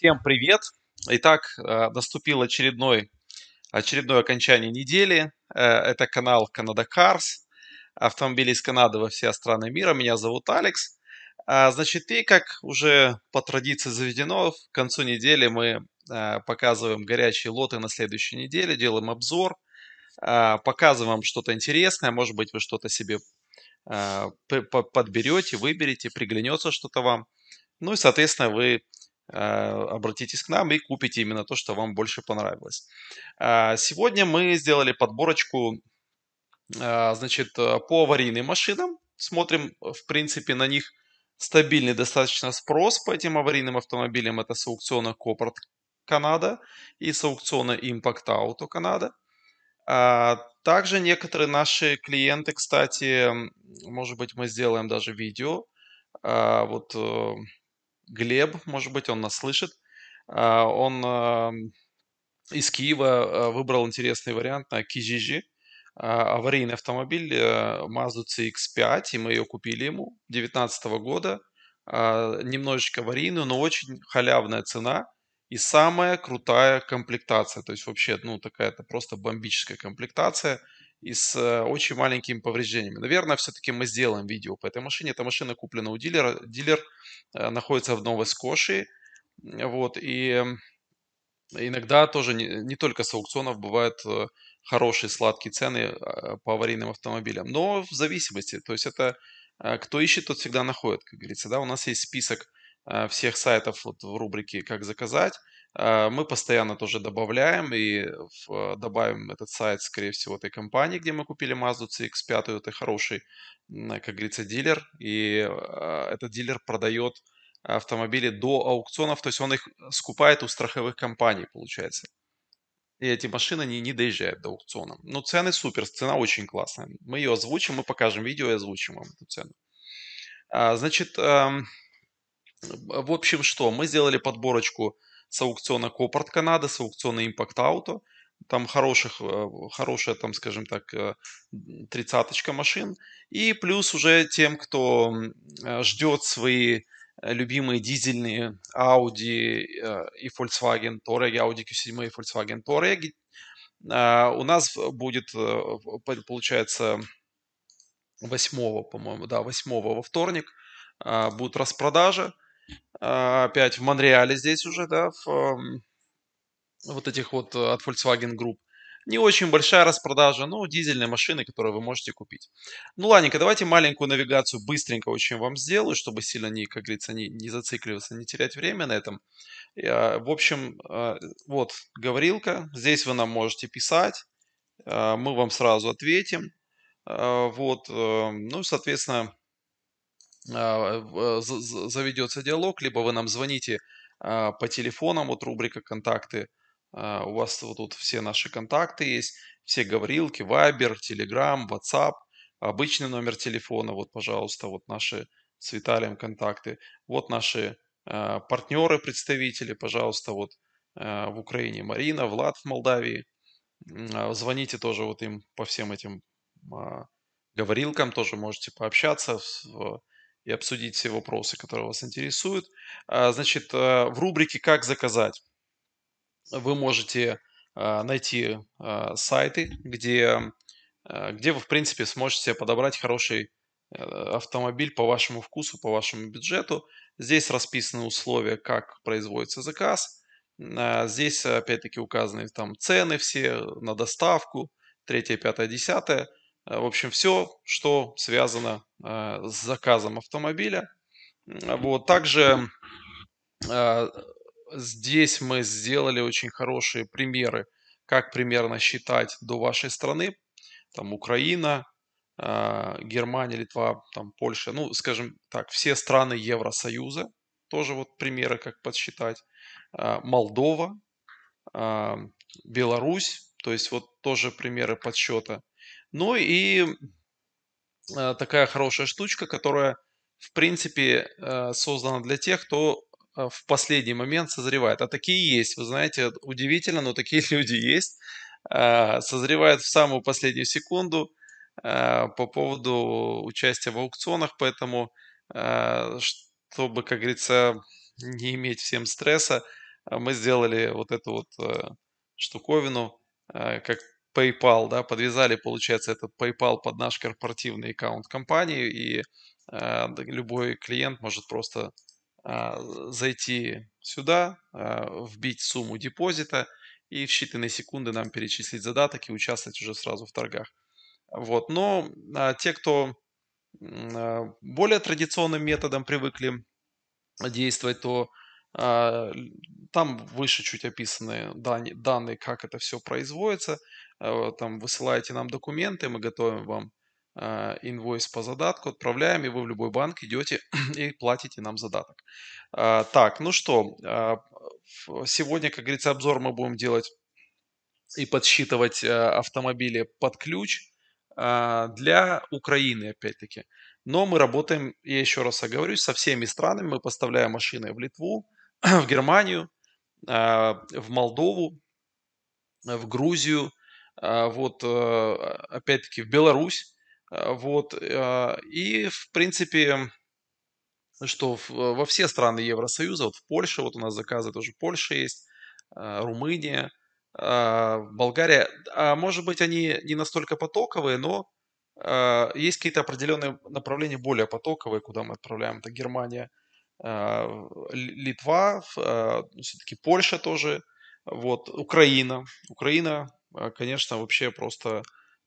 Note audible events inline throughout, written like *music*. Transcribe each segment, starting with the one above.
Всем привет! Итак, э, наступил очередной, очередное окончание недели. Э, это канал Канада Cars. Автомобили из Канады во все страны мира. Меня зовут Алекс. А, значит, и как уже по традиции заведено, к концу недели мы э, показываем горячие лоты на следующей неделе, делаем обзор, а, показываем вам что-то интересное, может быть, вы что-то себе подберете, выберете, приглянется что-то вам. Ну и, соответственно, вы Э, обратитесь к нам и купите именно то, что вам больше понравилось. Э, сегодня мы сделали подборочку э, значит, по аварийным машинам. Смотрим, в принципе, на них стабильный достаточно спрос по этим аварийным автомобилям. Это с аукциона Копорт Канада и с аукциона Impact Auto Канада. Также некоторые наши клиенты, кстати, может быть, мы сделаем даже видео, вот Глеб, может быть, он нас слышит. А, он из Киева а, выбрал интересный вариант на Кижижи. А, аварийный автомобиль э, Mazda CX-5, и мы ее купили ему 2019 года. Немножечко аварийную, но очень халявная цена и самая крутая комплектация. То есть вообще, ну, такая-то просто бомбическая комплектация – и с э, очень маленькими повреждениями. Наверное, все-таки мы сделаем видео по этой машине. Эта машина куплена у дилера. Дилер э, находится в Новой Скоши. Вот, и иногда тоже не, не только с аукционов бывают э, хорошие сладкие цены а, по аварийным автомобилям, но в зависимости. То есть это кто ищет, тот всегда находит, как говорится. Да? У нас есть список всех сайтов вот в рубрике «Как заказать». А, мы постоянно тоже добавляем и э, добавим этот сайт, скорее всего, этой компании, где мы купили Mazda CX-5. Это хороший, э, как говорится, дилер. И а, этот дилер продает автомобили до аукционов, то есть он их скупает у страховых компаний, получается. И эти машины не, не доезжают до аукциона. Но цены супер, цена очень классная. Мы ее озвучим, мы покажем видео и озвучим вам эту цену. А, значит, эм, в общем, что? Мы сделали подборочку с аукциона Копорт Канада, с аукциона Impact Auto. Там хороших, э, хорошая, там, скажем так, э, тридцаточка машин. И плюс уже тем, кто э, ждет свои любимые дизельные Audi и Volkswagen Touareg, Audi Q7 и Volkswagen Touareg. А, у нас будет, получается, 8, по-моему, да, 8 во вторник а, будут распродажи. А, опять в Монреале здесь уже, да, в вот этих вот э, от Volkswagen Group. Не очень большая распродажа, но дизельные машины, которые вы можете купить. Ну, ладненько, давайте маленькую навигацию быстренько очень вам сделаю, чтобы сильно не, как говорится, не, не зацикливаться, не терять время на этом. В общем, а, вот говорилка. Здесь вы нам можете писать. А, мы вам сразу ответим. Вот, э, ну, соответственно, а, э, заведется диалог, либо вы нам звоните а, по телефонам, вот рубрика «Контакты», а, у вас вот тут все наши контакты есть, все говорилки, Viber, Telegram, WhatsApp, обычный номер телефона, вот, пожалуйста, вот наши с Виталием контакты, вот наши партнеры, представители, пожалуйста, вот в Украине Марина, Влад в Молдавии, звоните тоже вот им по всем этим говорилкам, тоже можете пообщаться, и обсудить все вопросы, которые вас интересуют. А, значит, э, в рубрике «Как заказать» вы можете а, найти а, сайты, где, где вы, в принципе, сможете подобрать хороший э, автомобиль по вашему вкусу, по вашему бюджету. Здесь расписаны условия, как производится заказ. Здесь, опять-таки, указаны там цены все э, на доставку, 3, 5, 10. Э, в общем, все, что связано э, с заказом автомобиля. Э, вот. Также здесь мы сделали очень хорошие примеры, как примерно считать до вашей страны. Там Украина, Германия, Литва, там Польша. Ну, скажем так, все страны Евросоюза. Тоже вот примеры, как подсчитать. Молдова, Беларусь. То есть вот тоже примеры подсчета. Ну и э, такая хорошая штучка, которая, в принципе, э, создана для тех, кто э, в последний момент созревает. А такие есть, вы знаете, удивительно, но такие *laughs* люди есть. Созревают в самую последнюю секунду по поводу участия в аукционах, поэтому, чтобы, как говорится, не иметь всем стресса, мы сделали вот эту вот штуковину, как PayPal, да, подвязали, получается, этот PayPal под наш корпоративный аккаунт компании, и э, любой клиент может просто э, зайти сюда, э, вбить сумму депозита и в считанные секунды нам перечислить задаток и участвовать уже сразу в торгах. Вот, но э, те, кто э, более традиционным методом привыкли действовать, то а, там выше чуть описаны данные, как это все производится. А, там высылаете нам документы, мы готовим вам а, инвойс по задатку, отправляем, и вы в любой банк идете *clears throat* и платите нам задаток. Так, ну что, сегодня, как говорится, обзор мы будем делать и подсчитывать автомобили под ключ для Украины, опять-таки. Но мы работаем, я еще раз оговорюсь, со всеми странами. Мы поставляем машины в Литву, в Германию, а, в Молдову, в Грузию, а, вот, а, опять-таки, в Беларусь, вот, и, в принципе, что во все страны Евросоюза, вот в Польше, вот у нас заказы тоже Польша есть, Румыния, Болгария. А может быть, они не настолько потоковые, но есть какие-то определенные направления более потоковые, куда мы отправляем. Это Германия, а, Литва, а, все-таки Польша тоже, вот, Украина. Украина, а, конечно, вообще просто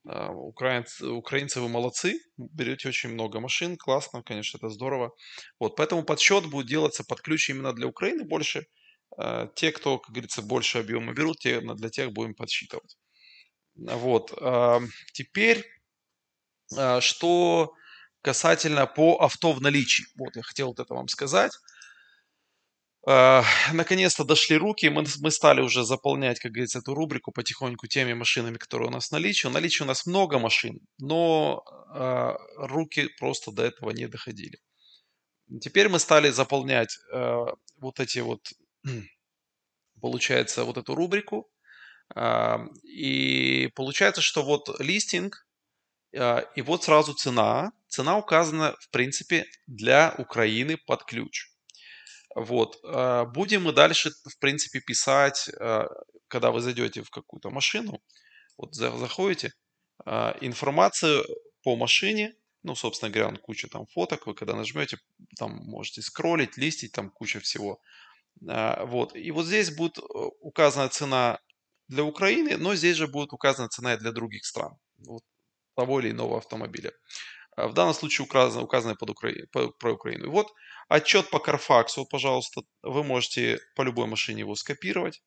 украинцы, украинцы вы молодцы, берете очень много машин, классно, конечно, это здорово. Вот, поэтому подсчет будет делаться под ключ именно для Украины больше. Те, кто, как говорится, больше объема берут, те, для тех будем подсчитывать. Вот, теперь, что касательно по авто в наличии. Вот, я хотел вот это вам сказать. Э, наконец-то дошли руки, мы, мы стали уже заполнять, как говорится, эту рубрику потихоньку теми машинами, которые у нас в наличии. В наличии у нас много машин, но э, руки просто до этого не доходили. Теперь мы стали заполнять э, вот эти вот, *clears throat* получается, вот эту рубрику. Э, и получается, что вот листинг а, и вот сразу цена. Цена указана, в принципе, для Украины под ключ. Вот. А, будем мы дальше, в принципе, писать, а, когда вы зайдете в какую-то машину, вот заходите, информацию по машине, ну, собственно говоря, он куча там фоток, вы когда нажмете, там можете скроллить, листить, там куча всего. Вот. И вот здесь будет э, указана цена для Украины, но здесь же будет указана цена и для других стран. Вот того или иного автомобиля. Э, в данном случае указано, указано под Укра... по, про Украину. И вот отчет по Carfax, Вот, пожалуйста, вы можете по любой машине его скопировать.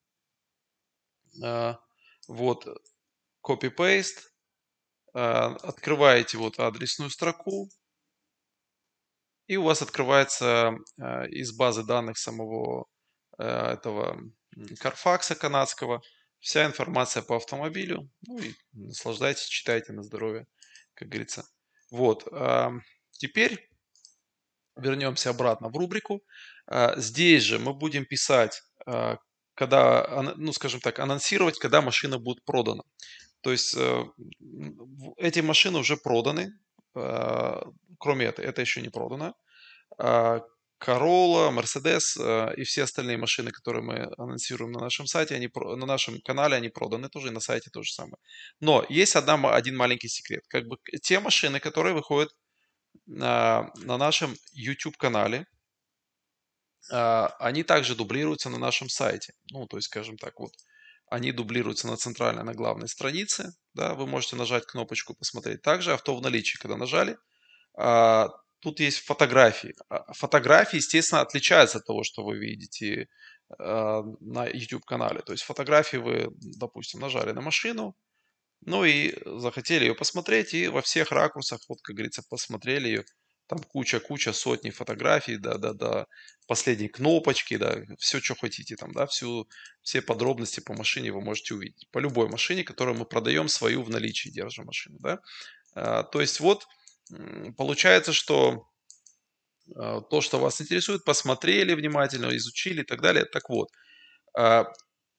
Э, вот, copy-paste. Э, открываете вот адресную строку. И у вас открывается из базы данных самого этого Carfax канадского – Вся информация по автомобилю. Ну и наслаждайтесь, читайте на здоровье, как говорится. Вот. А, теперь вернемся обратно в рубрику. А, здесь же мы будем писать, а, когда, ну, скажем так, анонсировать, когда машина будет продана. То есть э, эти машины уже проданы, кроме этой, это еще не продано. Corolla, Mercedes э, и все остальные машины, которые мы анонсируем на нашем сайте, они, на нашем канале, они проданы тоже, и на сайте то же самое. Но есть одна, один маленький секрет. Как бы те машины, которые выходят на, на нашем YouTube-канале, а, они также дублируются на нашем сайте. Ну, то есть, скажем так, вот они дублируются на центральной, на главной странице. Да, вы можете нажать кнопочку «Посмотреть также», авто в наличии, когда нажали а, – тут есть фотографии. А, фотографии, естественно, отличаются от того, что вы видите а, на YouTube-канале. То есть фотографии вы, допустим, нажали на машину, ну и захотели ее посмотреть, и во всех ракурсах, вот, как говорится, посмотрели ее. Там куча-куча, сотни фотографий, да-да-да, последней кнопочки, да, все, что хотите там, да, всю, все подробности по машине вы можете увидеть. По любой машине, которую мы продаем, свою в наличии держим машину, да. А, то есть вот Получается, что а, то, что вас интересует, посмотрели внимательно, изучили и так далее. Так вот, а,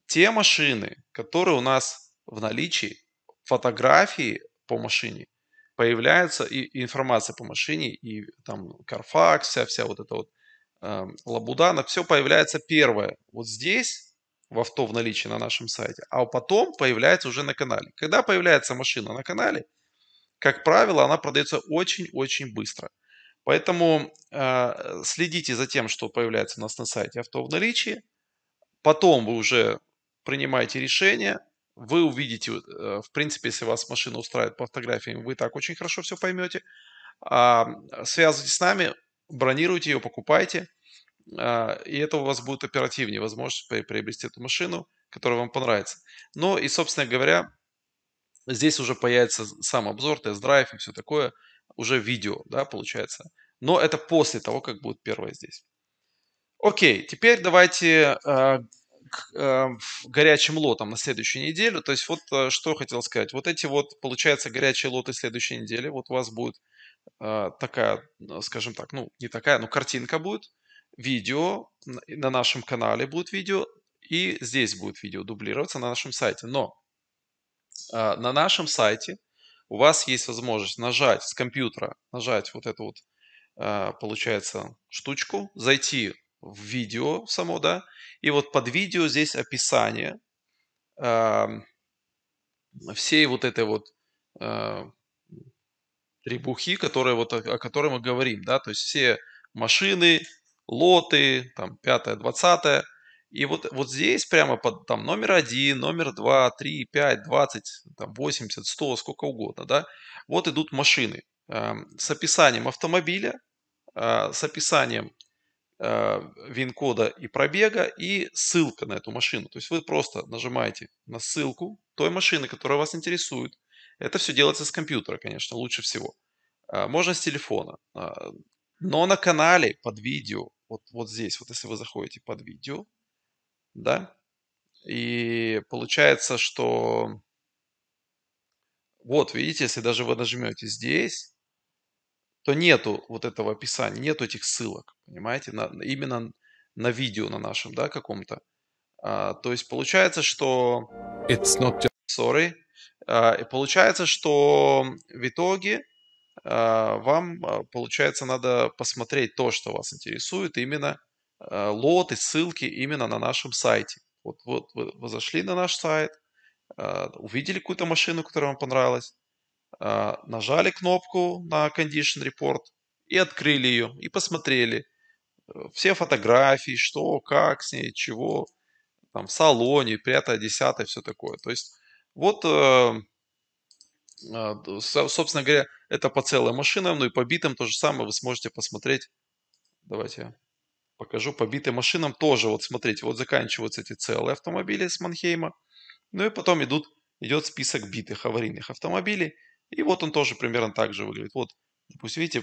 те машины, которые у нас в наличии, фотографии по машине появляются, и информация по машине, и там Carfax, вся, вся вот эта вот а, лабуда, она все появляется первое вот здесь, в авто в наличии на нашем сайте, а потом появляется уже на канале. Когда появляется машина на канале – как правило, она продается очень-очень быстро. Поэтому э, следите за тем, что появляется у нас на сайте авто в наличии. Потом вы уже принимаете решение. Вы увидите, э, в принципе, если вас машина устраивает по фотографиям, вы так очень хорошо все поймете. А, связывайтесь с нами, бронируйте ее, покупайте. А, и это у вас будет оперативнее возможность приобрести эту машину, которая вам понравится. Ну и, собственно говоря, Здесь уже появится сам обзор, тест-драйв и все такое, уже видео, да, получается. Но это после того, как будет первое здесь. Окей, теперь давайте э, к э, горячим лотам на следующую неделю. То есть вот э, что я хотел сказать. Вот эти вот, получается, горячие лоты следующей недели. Вот у вас будет э, такая, скажем так, ну не такая, но картинка будет, видео, на нашем канале будет видео, и здесь будет видео дублироваться на нашем сайте. Но а, на нашем сайте у вас есть возможность нажать с компьютера, нажать вот эту вот, а, получается, штучку, зайти в видео само, да, и вот под видео здесь описание всей вот этой вот а, требухи, которые вот, о которой мы говорим, да, то есть все машины, лоты, там, пятое, двадцатое – и вот, вот здесь прямо под там номер 1, номер 2, 3, 5, 20, там 80, 100, сколько угодно, да, вот идут машины э, с описанием автомобиля, э, с описанием э, вин-кода и пробега и ссылка на эту машину. То есть вы просто нажимаете на ссылку той машины, которая вас интересует. Это все делается с компьютера, конечно, лучше всего. Э, можно с телефона. Э, но на канале под видео, вот, вот здесь, вот если вы заходите под видео, да, и получается, что вот, видите, если даже вы нажмете здесь, то нету вот этого описания, нету этих ссылок, понимаете, на, именно на видео на нашем, да, каком-то. А, то есть получается, что... It's not just... Sorry. А, и получается, что в итоге а, вам, а, получается, надо посмотреть то, что вас интересует, именно Э, лоты, ссылки именно на нашем сайте. Вот, вот вы зашли на наш сайт, э, увидели какую-то машину, которая вам понравилась, э, нажали кнопку на Condition Report и открыли ее, и посмотрели все фотографии, что, как с ней, чего, там, в салоне, 5 десятая, все такое. То есть вот, собственно говоря, это по целой машинам, ну и по битам то же самое вы сможете посмотреть. Давайте я Покажу по битым машинам тоже. Вот смотрите, вот заканчиваются эти целые автомобили с Манхейма. Ну и потом идут, идет список битых аварийных автомобилей. И вот он тоже примерно так же выглядит. Вот, допустим, видите,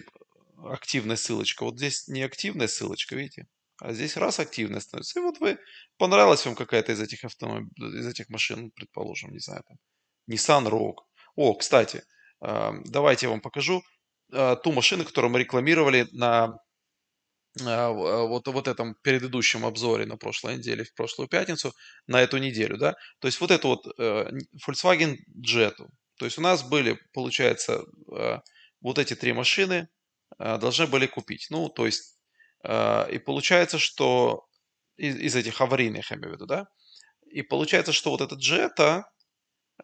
активная ссылочка. Вот здесь не активная ссылочка, видите? А здесь раз активная становится. И вот вы, понравилась вам какая-то из этих, автомоб... из этих машин, предположим, не знаю, там, Nissan Rogue. О, кстати, эм, давайте я вам покажу э, ту машину, которую мы рекламировали на а, а, вот, вот этом предыдущем обзоре на прошлой неделе, в прошлую пятницу, на эту неделю, да, то есть вот это вот э, Volkswagen Jet, то есть у нас были, получается, э, вот эти три машины э, должны были купить, ну, то есть, э, и получается, что из, из этих аварийных, я имею в виду, да, и получается, что вот этот Jetta,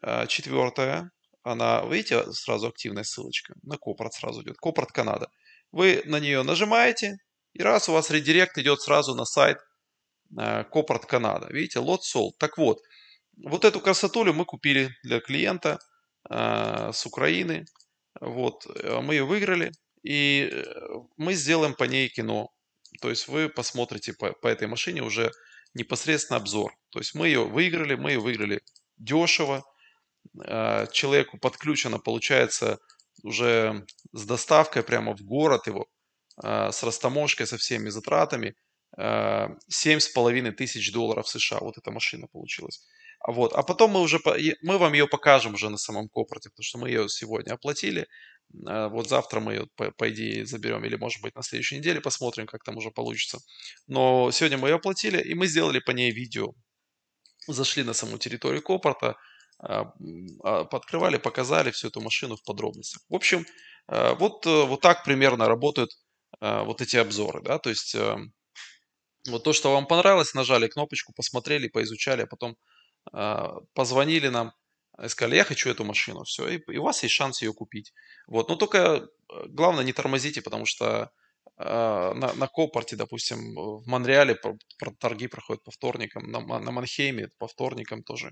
э, четвертая, она, видите, сразу активная ссылочка, на Копорт сразу идет, Копорт Канада, вы на нее нажимаете, и раз у вас редирект идет сразу на сайт Копорт э, Канада. Видите, лот sold. Так вот, вот эту красотулю мы купили для клиента э, с Украины. Вот, э, мы ее выиграли, и э, мы сделаем по ней кино. То есть вы посмотрите по, по этой машине уже непосредственно обзор. То есть мы ее выиграли, мы ее выиграли дешево. Э, человеку подключено, получается, уже с доставкой прямо в город его Э, с растаможкой, со всеми затратами, 7,5 э, тысяч долларов США. Вот эта машина получилась. Вот. А потом мы уже, мы вам ее покажем уже на самом Копорте, потому что мы ее сегодня оплатили. Э, вот завтра мы ее, по, по идее, заберем, или, может быть, на следующей неделе посмотрим, как там уже получится. Но сегодня мы ее оплатили, и мы сделали по ней видео. Зашли на саму территорию Копорта, а, подкрывали, показали всю эту машину в подробностях. В общем, вот, вот так примерно работают а, вот эти обзоры, да, то есть э, вот то, что вам понравилось, нажали кнопочку, посмотрели, поизучали, а потом а, позвонили нам, и э, сказали, я хочу эту машину, все, и, и у вас есть шанс ее купить. Вот, но только э, главное не тормозите, потому что а, на, на Копорте, допустим, в Монреале торги проходят по вторникам, на, на Манхейме по вторникам тоже.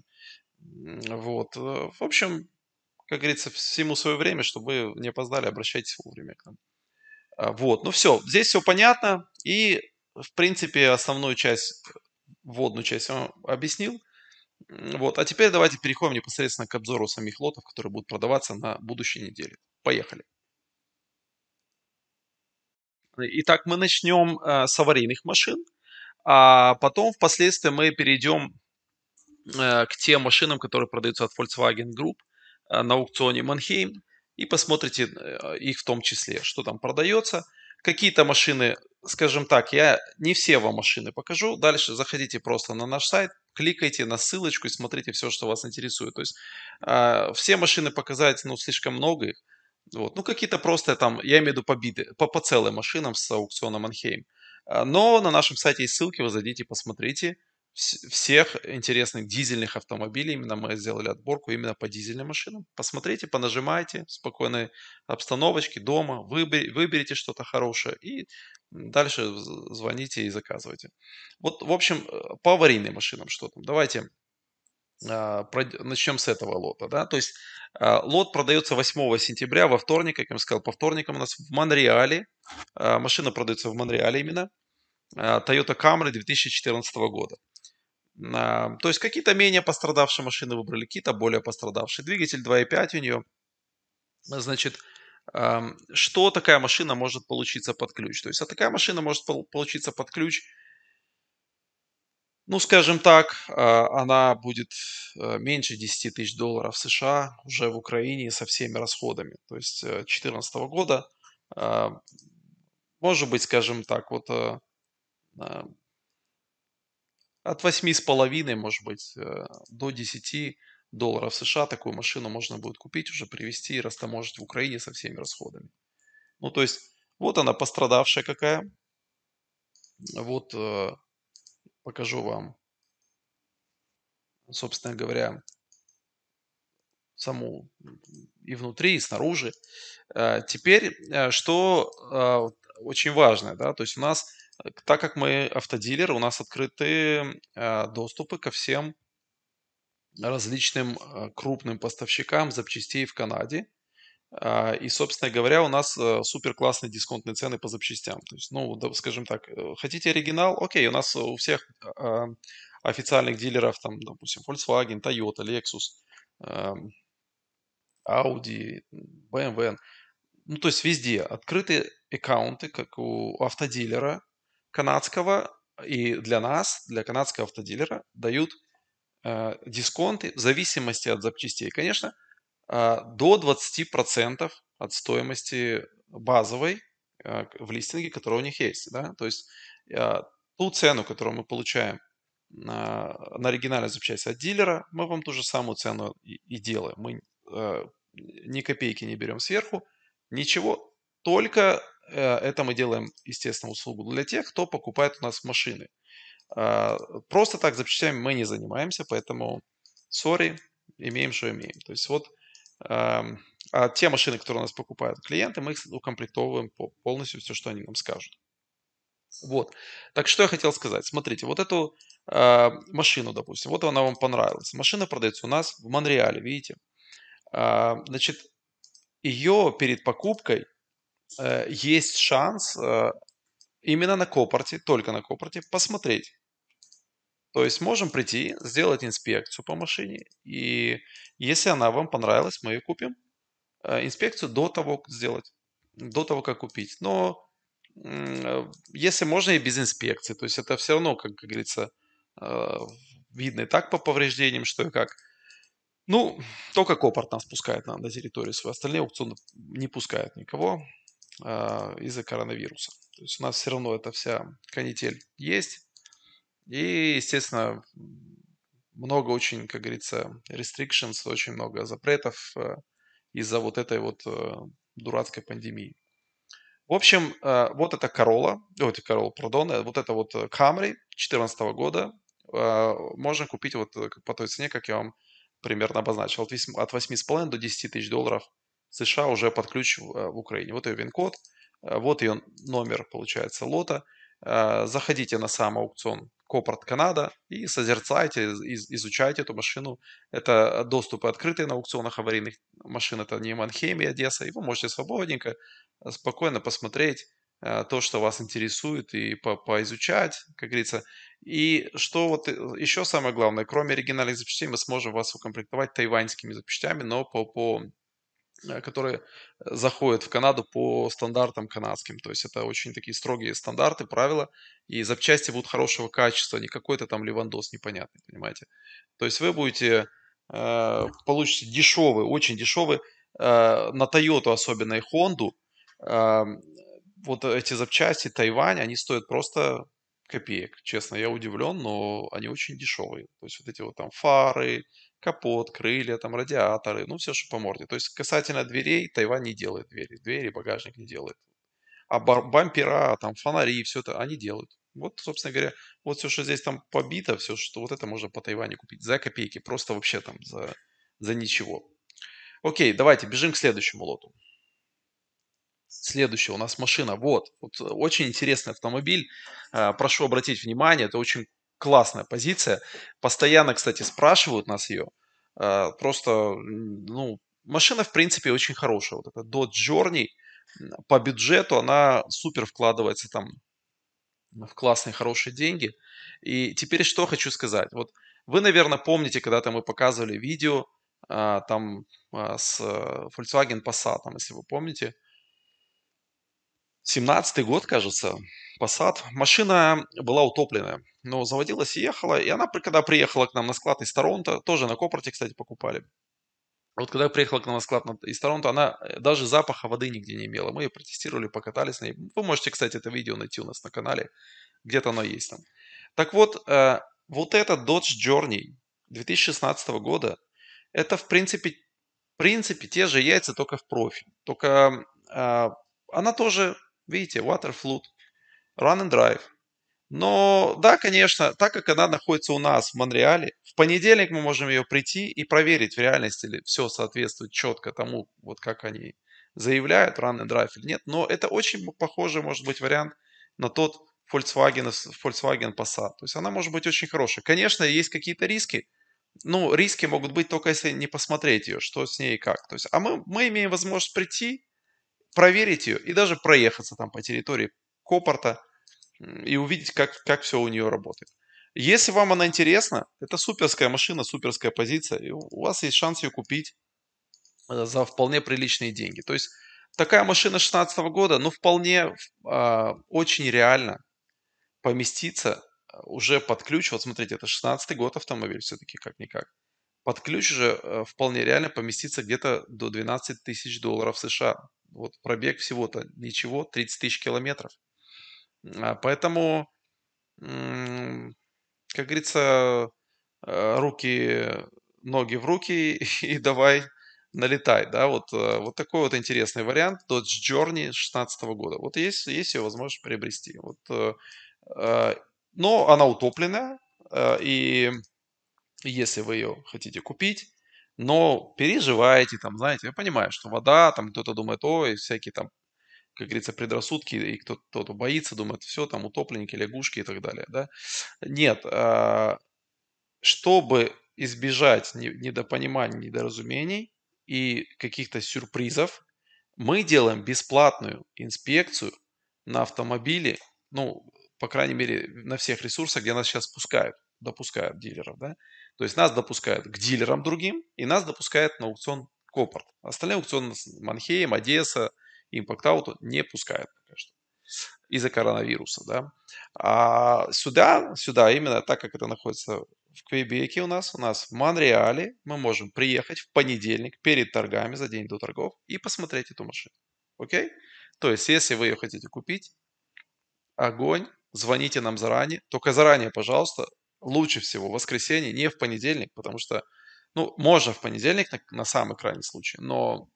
Вот. В общем, как говорится, всему свое время, чтобы вы не опоздали, обращайтесь вовремя к нам. А, вот, ну все, здесь все понятно. И, в принципе, основную часть, вводную часть я вам объяснил. Вот, а теперь давайте переходим непосредственно к обзору самих лотов, которые будут продаваться на будущей неделе. Поехали. Итак, мы начнем э, с аварийных машин, а потом впоследствии мы перейдем э, к тем машинам, которые продаются от Volkswagen Group э, на аукционе Манхейм и посмотрите э, их в том числе, что там продается, какие-то машины, скажем так, я не все вам машины покажу. Дальше заходите просто на наш сайт, кликайте на ссылочку и смотрите все, что вас интересует. То есть э, все машины показать, ну, слишком много их. Вот. Ну, какие-то просто там, я имею в виду побиды, по, по целым машинам с аукциона Манхейм. А, но на нашем сайте есть ссылки, вы зайдите, посмотрите всех интересных дизельных автомобилей. Именно мы сделали отборку именно по дизельным машинам. Посмотрите, понажимайте в спокойной обстановочке дома, выбер, выберите что-то хорошее и дальше звоните и заказывайте. Вот, в общем, э, по аварийным машинам что там? Давайте а, начнем с этого лота. Да? То есть а, лот продается 8 сентября во вторник, как я вам сказал, по вторникам у нас в Монреале. А, машина продается в Монреале именно. Toyota Camry 2014 года. То есть какие-то менее пострадавшие машины выбрали, какие-то более пострадавшие. Двигатель 2.5 у нее. Значит, что такая машина может получиться под ключ? То есть, а такая машина может получиться под ключ, ну, скажем так, а, она будет э, меньше 10 тысяч долларов США уже в Украине со всеми расходами. То есть 2014 э, года, а, может быть, скажем так, вот э, от 8,5, может быть, э, до 10 долларов США такую машину можно будет купить, уже привезти и растаможить в Украине со всеми расходами. Ну, то есть, вот она пострадавшая какая. Вот э, покажу вам, собственно говоря, саму и внутри, и снаружи. Э, теперь, что очень важное, да, то есть у нас Э, так как мы автодилер, у нас открыты а, доступы ко всем различным а, крупным поставщикам запчастей в Канаде. А, и, собственно говоря, у нас э, супер классные дисконтные цены по запчастям. То есть, ну, скажем так, э, хотите оригинал? Окей, у нас у всех официальных дилеров, там, допустим, Volkswagen, Toyota, Lexus, эм, Audi, BMW. Ну, то есть везде открыты аккаунты, как у автодилера, канадского и для нас, для канадского автодилера, дают э, дисконты в зависимости от запчастей, конечно, э, до 20% от стоимости базовой э, в листинге, которая у них есть. Да? То есть э, ту цену, которую мы получаем на, э, на оригинальную запчасть от дилера, мы вам ту же самую цену и, и делаем. Мы э, ни копейки не берем сверху, ничего, только Э, это мы делаем, естественно, услугу для тех, кто покупает у нас машины. А, просто так запчастями мы не занимаемся, поэтому, sorry, имеем, что имеем. То есть вот а те машины, которые у нас покупают клиенты, мы их укомплектовываем полностью все, что они нам скажут. Вот. Так что я хотел сказать. Смотрите, вот эту э, машину, допустим, вот она вам понравилась. Машина продается у нас в Монреале, видите? Э, значит, ее перед покупкой Э, есть шанс э, именно на Копорте, только на Копорте, посмотреть. То есть можем прийти, сделать инспекцию по машине, и если она вам понравилась, мы ее купим. Э, инспекцию до того сделать, до того, как купить. Но если можно и без инспекции, то есть это все равно, как говорится, видно и так по повреждениям, что и как. Ну, только Копорт нас пускает на, на территорию свою, остальные аукционы не пускают никого. А, из-за коронавируса. То есть у нас все равно эта вся канитель есть. И, естественно, много очень, как говорится, restrictions, очень много запретов э, из-за вот этой вот э, дурацкой пандемии. В общем, э, вот это Corolla, вот это Corolla, pardon, вот это вот Camry 2014 года можно купить вот по той цене, как я вам примерно обозначил, от 8,5 до 10 тысяч долларов США уже под ключ в, э, в Украине. Вот ее вин-код, э, вот ее номер, получается, лота. Э, заходите на сам аукцион Копорт Канада и созерцайте, изучайте эту машину. Это доступы открытые на аукционах аварийных машин, это не Манхейм и Одесса. И вы можете свободненько, спокойно посмотреть то, что вас интересует, и по поизучать, как говорится. И что вот еще самое главное, кроме оригинальных запчастей, мы сможем вас укомплектовать тайваньскими запчастями, но по, по Э, которые э, заходят в Канаду по стандартам канадским. То есть это очень такие строгие стандарты, правила, и запчасти будут хорошего качества, не какой-то там левандос непонятный, понимаете. То есть вы будете, э, получите дешевые, очень дешевые э, на Toyota особенно и Honda, э, вот эти запчасти Тайвань, они стоят просто копеек. Честно, я удивлен, но они очень дешевые. То есть вот эти вот там фары, капот, крылья, там радиаторы, ну все, что по морде. То есть касательно дверей Тайвань не делает двери, двери багажник не делает. А бампера, там фонари, все это они делают. Вот, собственно говоря, вот все, что здесь там побито, все, что вот это можно по Тайване купить за копейки, просто вообще там за, за ничего. Окей, давайте бежим к следующему лоту. Следующая у нас машина. Вот, вот э, очень интересный автомобиль. А, прошу обратить внимание, это очень классная позиция. Постоянно, кстати, спрашивают нас ее. А, просто, ну, машина, в принципе, очень хорошая. Вот эта Dodge Journey по бюджету, она супер вкладывается там в классные, хорошие деньги. И теперь что хочу сказать. Вот вы, наверное, помните, когда-то мы показывали видео а, там а, с э, Volkswagen Passat, если вы помните. 17 год, кажется, Passat. Машина была утопленная, но заводилась и ехала. И она, когда приехала к нам на склад из Торонто, тоже на Копорте, кстати, покупали. Вот когда приехала к нам на склад из Торонто, она э, даже запаха воды нигде не имела. Мы ее протестировали, покатались на ней. Вы можете, кстати, это видео найти у нас на канале. Где-то оно есть там. Так вот, э, вот это Dodge Journey 2016 года, это, в принципе, в принципе, те же яйца, только в профиль. Только а, она тоже, видите, water flood, Run and Drive. Но да, конечно, так как она находится у нас в Монреале, в понедельник мы можем ее прийти и проверить, в реальности ли все соответствует четко тому, вот как они заявляют, run and drive или нет. Но это очень похожий, может быть, вариант на тот Volkswagen, Volkswagen Passat. То есть она может быть очень хорошая. Конечно, есть какие-то риски. Ну, риски могут быть только если не посмотреть ее, что с ней и как. То есть, а мы, мы имеем возможность прийти, проверить ее и даже проехаться там по территории Копорта – и увидеть, как, как все у нее работает. Если вам она интересна, это суперская машина, суперская позиция, и у вас есть шанс ее купить э, за вполне приличные деньги. То есть такая машина 2016 года, ну, вполне э, очень реально поместиться э, уже под ключ. Вот смотрите, это 16 год автомобиль все-таки, как-никак. Под ключ уже э, вполне реально поместиться где-то до 12 тысяч долларов США. Вот пробег всего-то ничего, 30 тысяч километров. А, поэтому, как говорится, э, руки, ноги в руки *laughs* и давай налетай, да, вот, э, вот такой вот интересный вариант Dodge Journey 16 года. Вот есть, есть ее возможность приобрести. Вот, э, но она утоплена и если вы ее хотите купить, но переживаете, там, знаете, я понимаю, что вода, там кто-то думает, ой, всякие там как говорится, предрассудки, и кто-то, кто боится, думает, все, там утопленники, лягушки и так далее, да. Нет, а, чтобы избежать недопониманий, недоразумений и каких-то сюрпризов, мы делаем бесплатную инспекцию на автомобиле, ну, по крайней мере, на всех ресурсах, где нас сейчас пускают, допускают дилеров, да. То есть нас допускают к дилерам другим, и нас допускают на аукцион Копорт. Остальные аукционы Манхейм, Одесса, импакт-ауту не пускает пока что из-за коронавируса, да. А сюда, сюда именно так как это находится в Квебеке у нас, у нас в Монреале, мы можем приехать в понедельник перед торгами, за день до торгов, и посмотреть эту машину. Окей? То есть, если вы ее хотите купить, огонь, звоните нам заранее. Только заранее, пожалуйста, лучше всего в воскресенье, не в понедельник, потому что, ну, можно в понедельник на, на самый крайний случай, но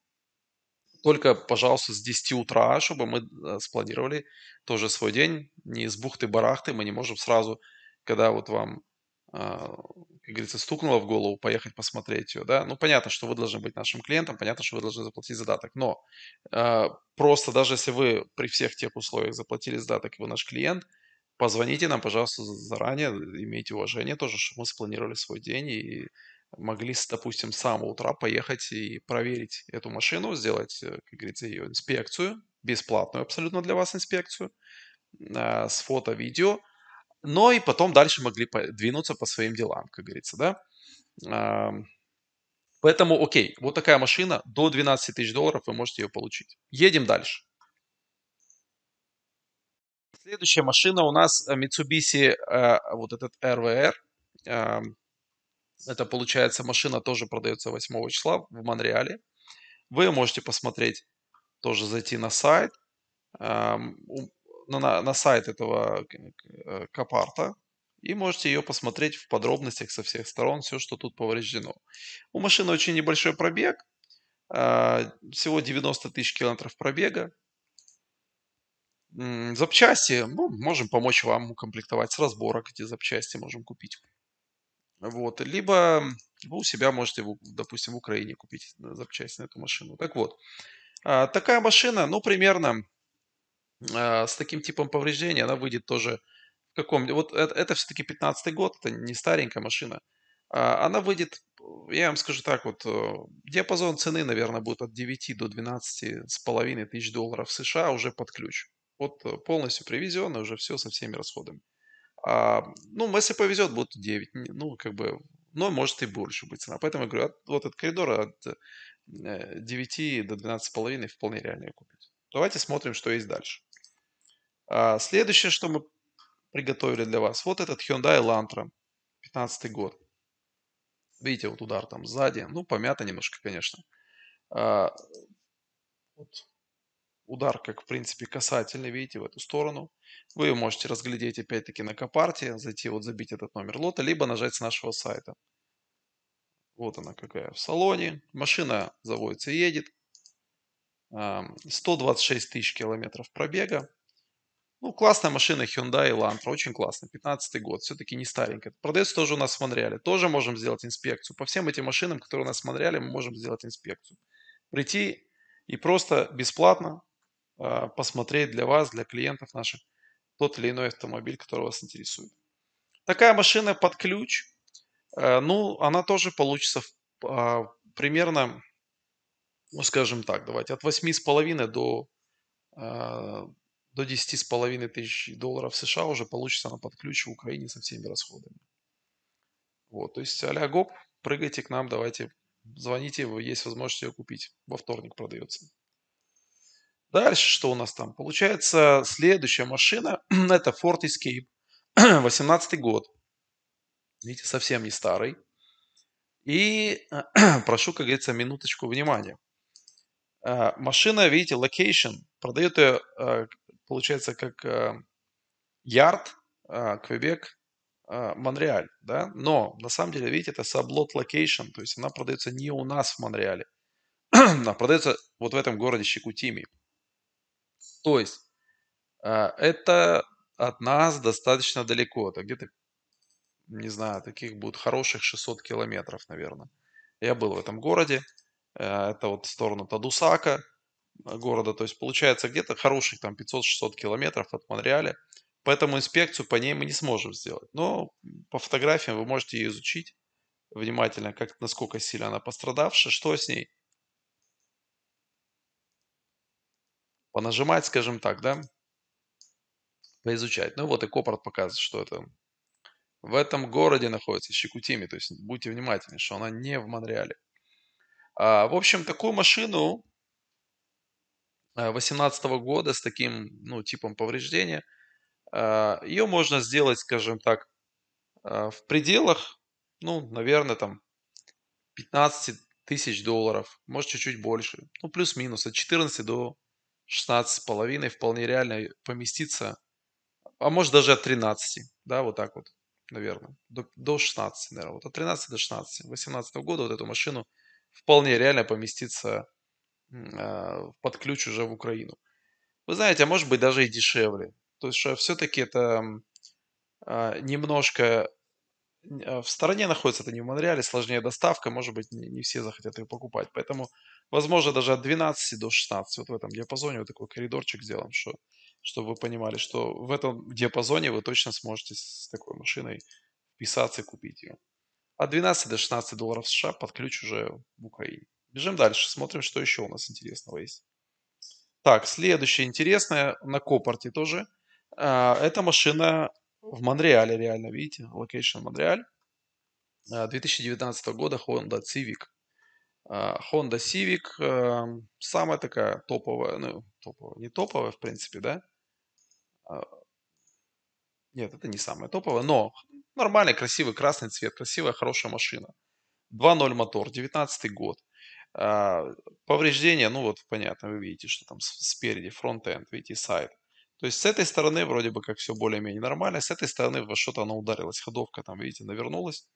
только, пожалуйста, с 10 утра, чтобы мы э, спланировали тоже свой день. Не из бухты-барахты, мы не можем сразу, когда вот вам, а, как говорится, стукнуло в голову, поехать посмотреть ее, да. Ну, понятно, что вы должны быть нашим клиентом, понятно, что вы должны заплатить задаток. Но э, просто даже если вы при всех тех условиях заплатили задаток, и вы наш клиент, позвоните нам, пожалуйста, заранее, имейте уважение тоже, чтобы мы спланировали свой день и могли, допустим, с самого утра поехать и проверить эту машину, сделать, э, как говорится, ее инспекцию, бесплатную абсолютно для вас инспекцию, а, с фото, видео, но и потом дальше могли двинуться по своим делам, как говорится, да. Поэтому, окей, вот такая машина, до 12 тысяч долларов вы можете ее получить. Едем дальше. Следующая машина у нас э, Mitsubishi, э, вот этот RVR, это, получается, машина тоже продается 8 числа в Монреале. Вы можете посмотреть, тоже зайти на сайт, э, на, на сайт этого Капарта, э, и можете ее посмотреть в подробностях со всех сторон, все, что тут повреждено. У машины очень небольшой пробег, э, всего 90 тысяч километров пробега, запчасти, ну, можем помочь вам укомплектовать с разборок эти запчасти, можем купить. Вот. Либо вы у себя можете, допустим, в Украине купить запчасти на эту машину. Так вот, а, такая машина, ну, примерно а, с таким типом повреждения, она выйдет тоже в каком... Вот это, это все-таки 15 год, это не старенькая машина. А, она выйдет, э, я вам скажу так, вот э, диапазон цены, наверное, будет от 9 до 12 с половиной тысяч долларов США уже под ключ. Вот э, полностью привезенная, уже все со всеми расходами. А, ну, если повезет, будет 9. Ну, как бы, ну может и больше будет цена. Поэтому я говорю, от, вот этот коридор от 9 э, до 12,5 вполне реально купить. Давайте смотрим, что есть дальше. А, следующее, что мы приготовили для вас, вот этот Hyundai Elantra, 15 год. Видите, вот удар там сзади, ну, помято немножко, конечно. А, вот, удар, как в принципе касательный, видите, в эту сторону. Вы можете разглядеть опять-таки на копарте, зайти вот забить этот номер лота, либо нажать с нашего сайта. Вот она какая в салоне. Машина заводится и едет. 126 тысяч километров пробега. Ну, классная машина Hyundai Elantra, очень классная, 15 год, все-таки не старенькая. Продается тоже у нас в Монреале, тоже можем сделать инспекцию. По всем этим машинам, которые у нас в Монреале, мы можем сделать инспекцию. Прийти и просто бесплатно а, посмотреть для вас, для клиентов наших тот или иной автомобиль, который вас интересует. Такая машина под ключ, э, ну, она тоже получится а, примерно, ну, скажем так, давайте, от 8,5 до, а, до 10,5 тысяч долларов США уже получится она под ключ в Украине со всеми расходами. Вот, то есть а-ля гоп, прыгайте к нам, давайте, звоните, есть возможность ее купить. Во вторник продается. Дальше что у нас там? Получается, следующая машина *clears throat* это Ford Escape, 18 *clears throat* год. Видите, совсем не старый. И *clears throat* прошу, как говорится, минуточку внимания. Э, машина, видите, location, продает ее, э, получается, как Ярд, э, Квебек, Монреаль, да, но на самом деле, видите, это саблот location, то есть она продается не у нас в Монреале, она продается вот в этом городе Щекутими. То есть а, это от нас достаточно далеко. Это где-то, не знаю, таких будет хороших 600 километров, наверное. Я был в этом городе. А, это вот в сторону Тадусака а, города. То есть получается где-то хороших там 500-600 километров от Монреаля. Поэтому инспекцию по ней мы не сможем сделать. Но по фотографиям вы можете ее изучить внимательно, как, насколько сильно она пострадавшая, что с ней – понажимать, скажем так, да, поизучать. Ну вот и Копорт показывает, что это в этом городе находится, Щекутими, то есть будьте внимательны, что она не в Монреале. А, в общем, такую машину 18 а, года с таким ну, типом повреждения, а, ее можно сделать, скажем так, а, в пределах, ну, наверное, там 15 тысяч долларов, может чуть-чуть больше, ну, плюс-минус, от 14 до 16,5 вполне реально поместится, а может даже от 13, да, вот так вот, наверное, до, до 16, наверное, вот от 13 до 16, 18 года вот эту машину вполне реально поместится э, под ключ уже в Украину. Вы знаете, а может быть даже и дешевле. То есть что все-таки это э, немножко а, в стороне находится, это не в Монреале, сложнее доставка, может быть, не, не все захотят ее покупать. Поэтому, возможно, даже от 12 до 16, вот в этом диапазоне вот такой коридорчик сделаем, что, чтобы вы понимали, что в этом диапазоне вы точно сможете с такой машиной вписаться и купить ее. От 12 до 16 долларов США под ключ уже в Украине. Бежим дальше, смотрим, что еще у нас интересного есть. Так, следующее интересное на Копорте тоже. А, это машина в Монреале реально, видите, локейшн Монреаль. 2019 э, года Honda Civic. Э, Honda Civic э, самая такая топовая, ну, топовая, не топовая, в принципе, да? Нет, это не самая топовая, но нормальный, красивый красный цвет, красивая, хорошая машина. 2.0 мотор, 19 год. Повреждения, ну вот понятно, вы видите, что там спереди, фронт-энд, видите, сайт. То есть с этой стороны вроде бы как все более-менее нормально, с этой стороны во что-то она ударилась, ходовка там, видите, навернулась,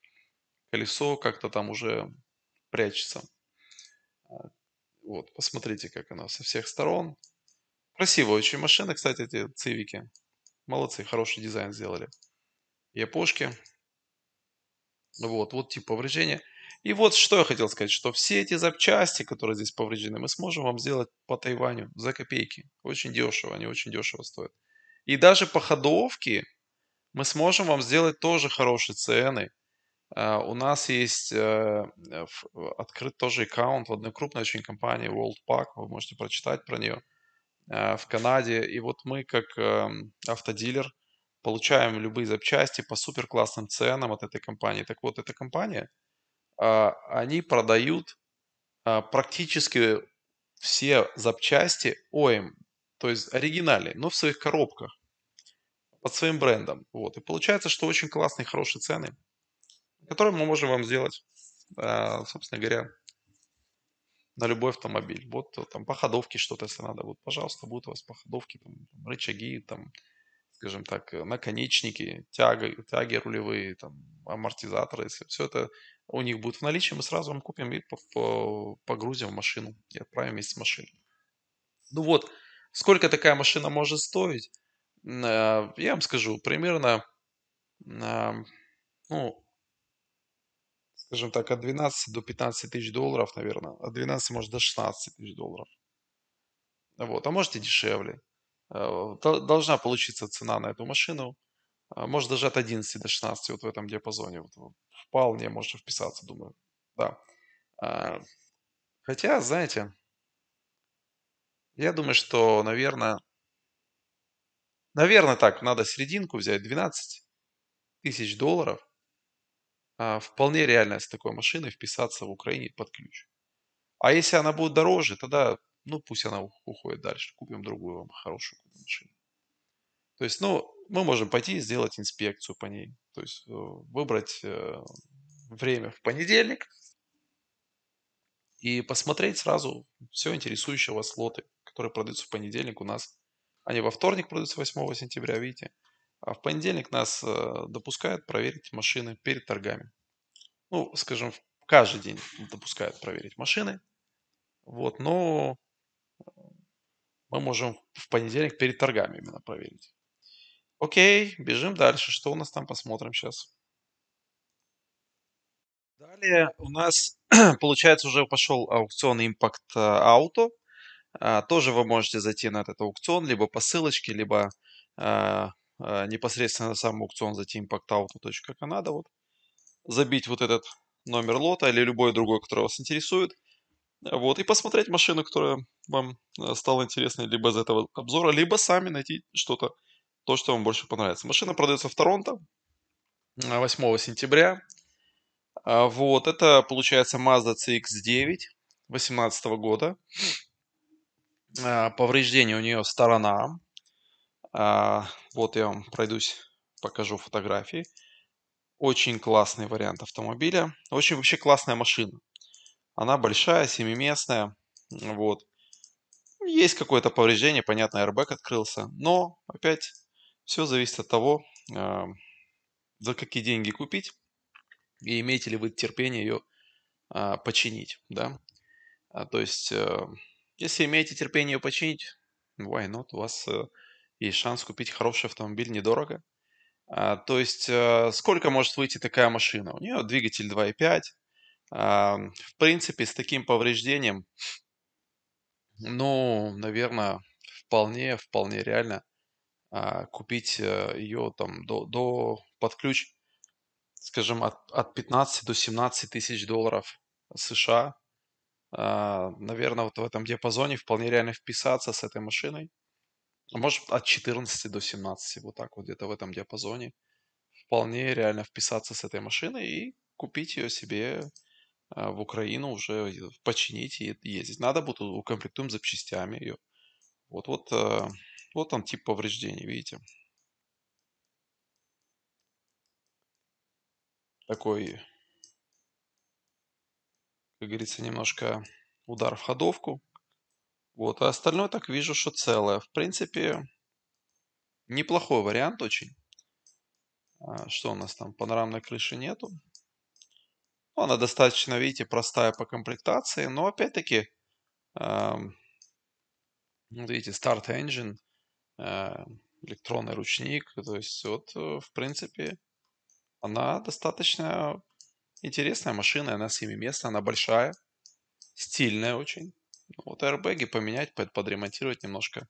колесо как-то там уже прячется. А, вот, посмотрите, как она со всех сторон. Красивая очень машина, кстати, эти цивики. Молодцы, хороший дизайн сделали. Япошки. Вот, вот тип повреждения. И вот что я хотел сказать, что все эти запчасти, которые здесь повреждены, мы сможем вам сделать по Тайваню за копейки. Очень дешево, они очень дешево стоят. И даже по ходовке мы сможем вам сделать тоже хорошие цены. А, у нас есть э, открыт тоже аккаунт в одной крупной очень компании World WorldPack, вы можете прочитать про нее а, в Канаде. И вот мы как эм, автодилер получаем любые запчасти по супер классным ценам от этой компании. Так вот, эта компания – а, они продают а, практически все запчасти OEM, то есть оригинальные, но в своих коробках под своим брендом. Вот. И получается, что очень классные, хорошие цены, которые мы можем вам сделать, а, собственно говоря, на любой автомобиль. Вот там походовки что-то, если надо, вот, пожалуйста, будут у вас походовки, там, рычаги, там, скажем так, э, наконечники, тяга, тяги рулевые, там, амортизаторы, если все это у них будет в наличии, мы сразу вам купим и погрузим в машину и отправим вместе с машиной. Ну вот, сколько такая машина может стоить? Э, я вам скажу, примерно, ну, скажем так, от 12 до 15 тысяч долларов, наверное. От 12, может, до 16 тысяч долларов. Вот, а может и дешевле. Э, должна получиться цена на эту машину. Э, может, даже от 11 до 16 вот в этом диапазоне. Вот, вполне можно вписаться, думаю. Да. Э, хотя, знаете, я думаю, что, наверное, наверное, так, надо серединку взять 12 тысяч долларов. Вполне реально с такой машиной вписаться в Украине под ключ. А если она будет дороже, тогда ну пусть она уходит дальше, купим другую вам хорошую машину. То есть, ну, мы можем пойти и сделать инспекцию по ней. То есть э, выбрать э, время в понедельник и посмотреть сразу все интересующие вас лоты, которые продаются в понедельник у нас. Они во вторник продаются 8 сентября, видите. А в понедельник нас э, допускают проверить машины перед торгами. Ну, скажем, каждый день допускают проверить машины. Вот, но мы можем в понедельник перед торгами именно проверить. Окей, бежим дальше. Что у нас там посмотрим сейчас? Далее у нас, *clears throat* получается, уже пошел аукцион Impact Auto. А, тоже вы можете зайти на этот аукцион, либо по ссылочке, либо а, а, непосредственно на сам аукцион зайти impactauto.canada. Вот. Забить вот этот номер лота или любой другой, который вас интересует – вот, и посмотреть машину, которая вам э, стала интересной либо из этого обзора, либо сами найти что-то, то, что вам больше понравится. Машина продается в Торонто 8 э, сентября. А, вот, это получается Mazda CX-9 2018 года. А, повреждение у нее сторона. А, вот я вам пройдусь, покажу фотографии. Очень классный вариант автомобиля. Очень вообще классная машина. Она большая, семиместная. Вот. Есть какое-то повреждение, понятно, airbag открылся. Но, опять, все зависит от того, а, за какие деньги купить и имеете ли вы терпение ее а, починить, да. А, то есть, э, если имеете терпение ее починить, why not, у вас э, есть шанс купить хороший автомобиль недорого. То есть, э, сколько может выйти такая машина? У нее двигатель 2.5, в принципе, с таким повреждением, ну, наверное, вполне, вполне реально а, купить э, ее там до, до под ключ, скажем, от, от 15 до 17 тысяч долларов США. А, наверное, вот в этом диапазоне вполне реально вписаться с этой машиной. Может, от 14 до 17, вот так вот где-то в этом диапазоне. Вполне реально вписаться с этой машиной и купить ее себе а, в Украину уже починить и ездить. Надо будет укомплектуем запчастями ее. Вот, вот, э, вот там тип повреждений, видите? Такой, как говорится, немножко удар в ходовку. Вот, а остальное так вижу, что целое. В принципе, неплохой вариант очень. А, что у нас там? Панорамной крыши нету. Ну, она достаточно, видите, простая по комплектации, но опять-таки, ну, вот видите, старт Engine, а, электронный ручник, то есть вот, э, в принципе, она достаточно интересная машина, она 7 места, она большая, стильная очень. Ну, вот аэрбэги поменять, подремонтировать немножко,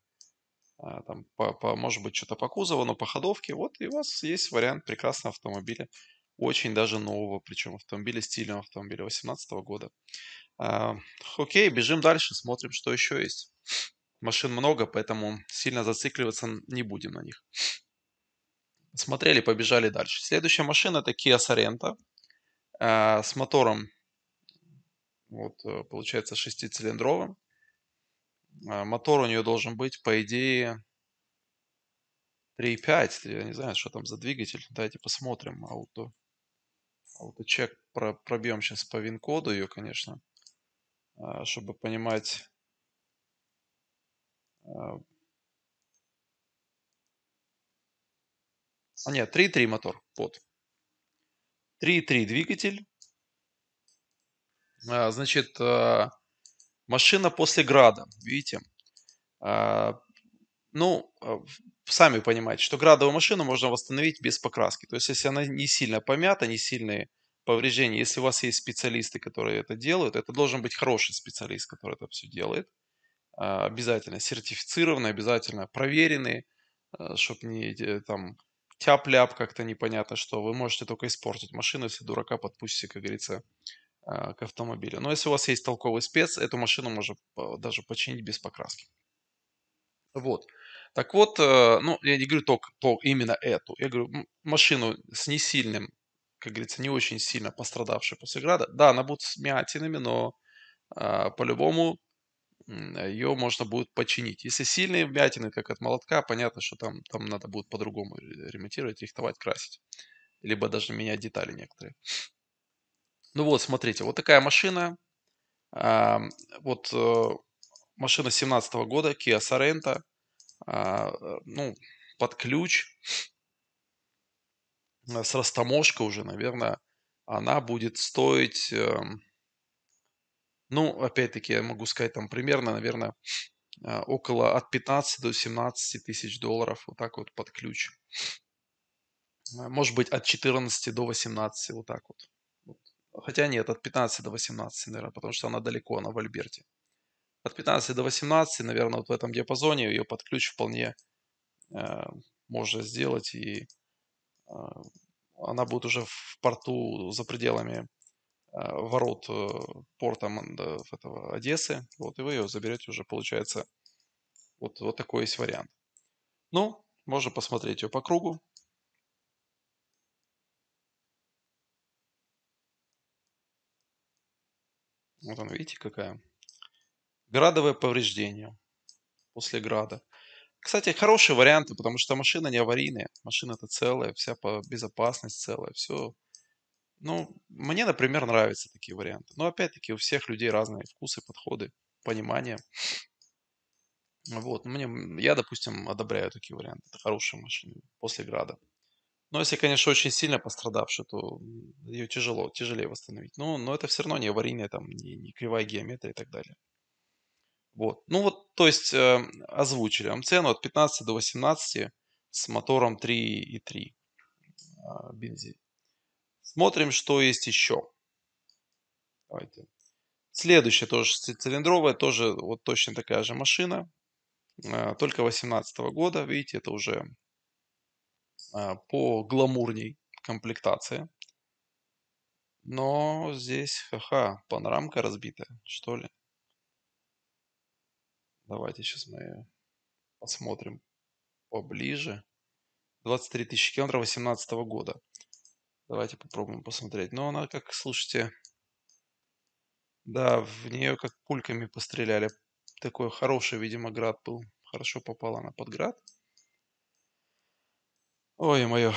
а, там, по, по, может быть, что-то по кузову, но по ходовке. Вот и у вас есть вариант прекрасного автомобиля очень даже нового, причем автомобиля, стильного автомобиля 2018 года. А, окей, бежим дальше, смотрим, что еще есть. Машин много, поэтому сильно зацикливаться не будем на них. Смотрели, побежали дальше. Следующая машина это Kia Sorento а, с мотором, вот, э, получается, шестицилиндровым. А, мотор у нее должен быть, по идее, 3.5, я не знаю, что там за двигатель. Давайте посмотрим. Auto а вот чек про, пробьем сейчас по вин-коду ее, конечно, а, чтобы понимать, а, а нет, 3.3 мотор, вот. 3.3 двигатель. Значит, машина после града, видите? Ну, э, сами понимаете, что градовую машину можно восстановить без покраски. То есть, если она не сильно помята, не сильные повреждения, если у вас есть специалисты, которые это делают, это должен быть хороший специалист, который это все делает. А, обязательно сертифицированный, обязательно проверенный, э, чтобы не там тяп-ляп как-то непонятно что. Вы можете только испортить машину, если дурака подпустите, как говорится, а, к автомобилю. Но если у вас есть толковый спец, эту машину можно э, даже починить без покраски. Вот. Так вот, э, ну, я не говорю только, только именно эту. Я говорю, машину с не сильным, как говорится, не очень сильно пострадавшей после града. Да, она будет с мятинами, но э, по-любому ее можно будет починить. Если сильные вмятины, как от молотка, понятно, что там, там надо будет по-другому ремонтировать, рихтовать, красить. Либо даже менять детали некоторые. Ну вот, смотрите, вот такая машина. Э, вот э, машина 17 года, Kia Sorento а, э, ну, под ключ, э, с растаможкой уже, наверное, она будет стоить, эм, ну, опять-таки, я могу сказать, там примерно, наверное, э, около от 15 до 17 тысяч долларов, вот так вот под ключ. Может быть, от 14 до 18, вот так вот. Хотя нет, от 15 до 18, наверное, потому что она далеко, она в Альберте от 15 до 18, наверное, вот в этом диапазоне ее под ключ вполне э, можно сделать, и э, она будет уже в порту за пределами э, ворот э, порта этого Одессы, вот, и вы ее заберете уже, получается, вот, вот такой есть вариант. Ну, можно посмотреть ее по кругу, Вот он, видите, какая Градовое повреждение после града. Кстати, хорошие варианты, потому что машина не аварийная. Машина-то целая, вся по безопасность целая, все. Ну, мне, например, нравятся такие варианты. Но опять-таки у всех людей разные вкусы, подходы, понимание. Вот, ну, мне, я, допустим, одобряю такие варианты. Это хорошие машины после града. Но если, конечно, очень сильно пострадавшая, то ее тяжело, тяжелее восстановить. Но, ну, но это все равно не аварийная, там, не, не кривая геометрия и так далее. Вот. Ну вот, то есть э, озвучили вам цену от 15 до 18 с мотором 3.3 э, а, бензин. Смотрим, что есть еще. Давайте. Следующая тоже цилиндровая, тоже вот точно такая же машина, э, только 18 года. Видите, это уже э, по гламурней комплектация. Но здесь, ха-ха, панорамка разбитая, что ли? Давайте сейчас мы посмотрим поближе. 23 тысячи километров 2018 года. Давайте попробуем посмотреть. Но ну, она, как слушайте, да, в нее как пульками постреляли. Такой хороший, видимо, град был. Хорошо попала она под град. Ой, мое.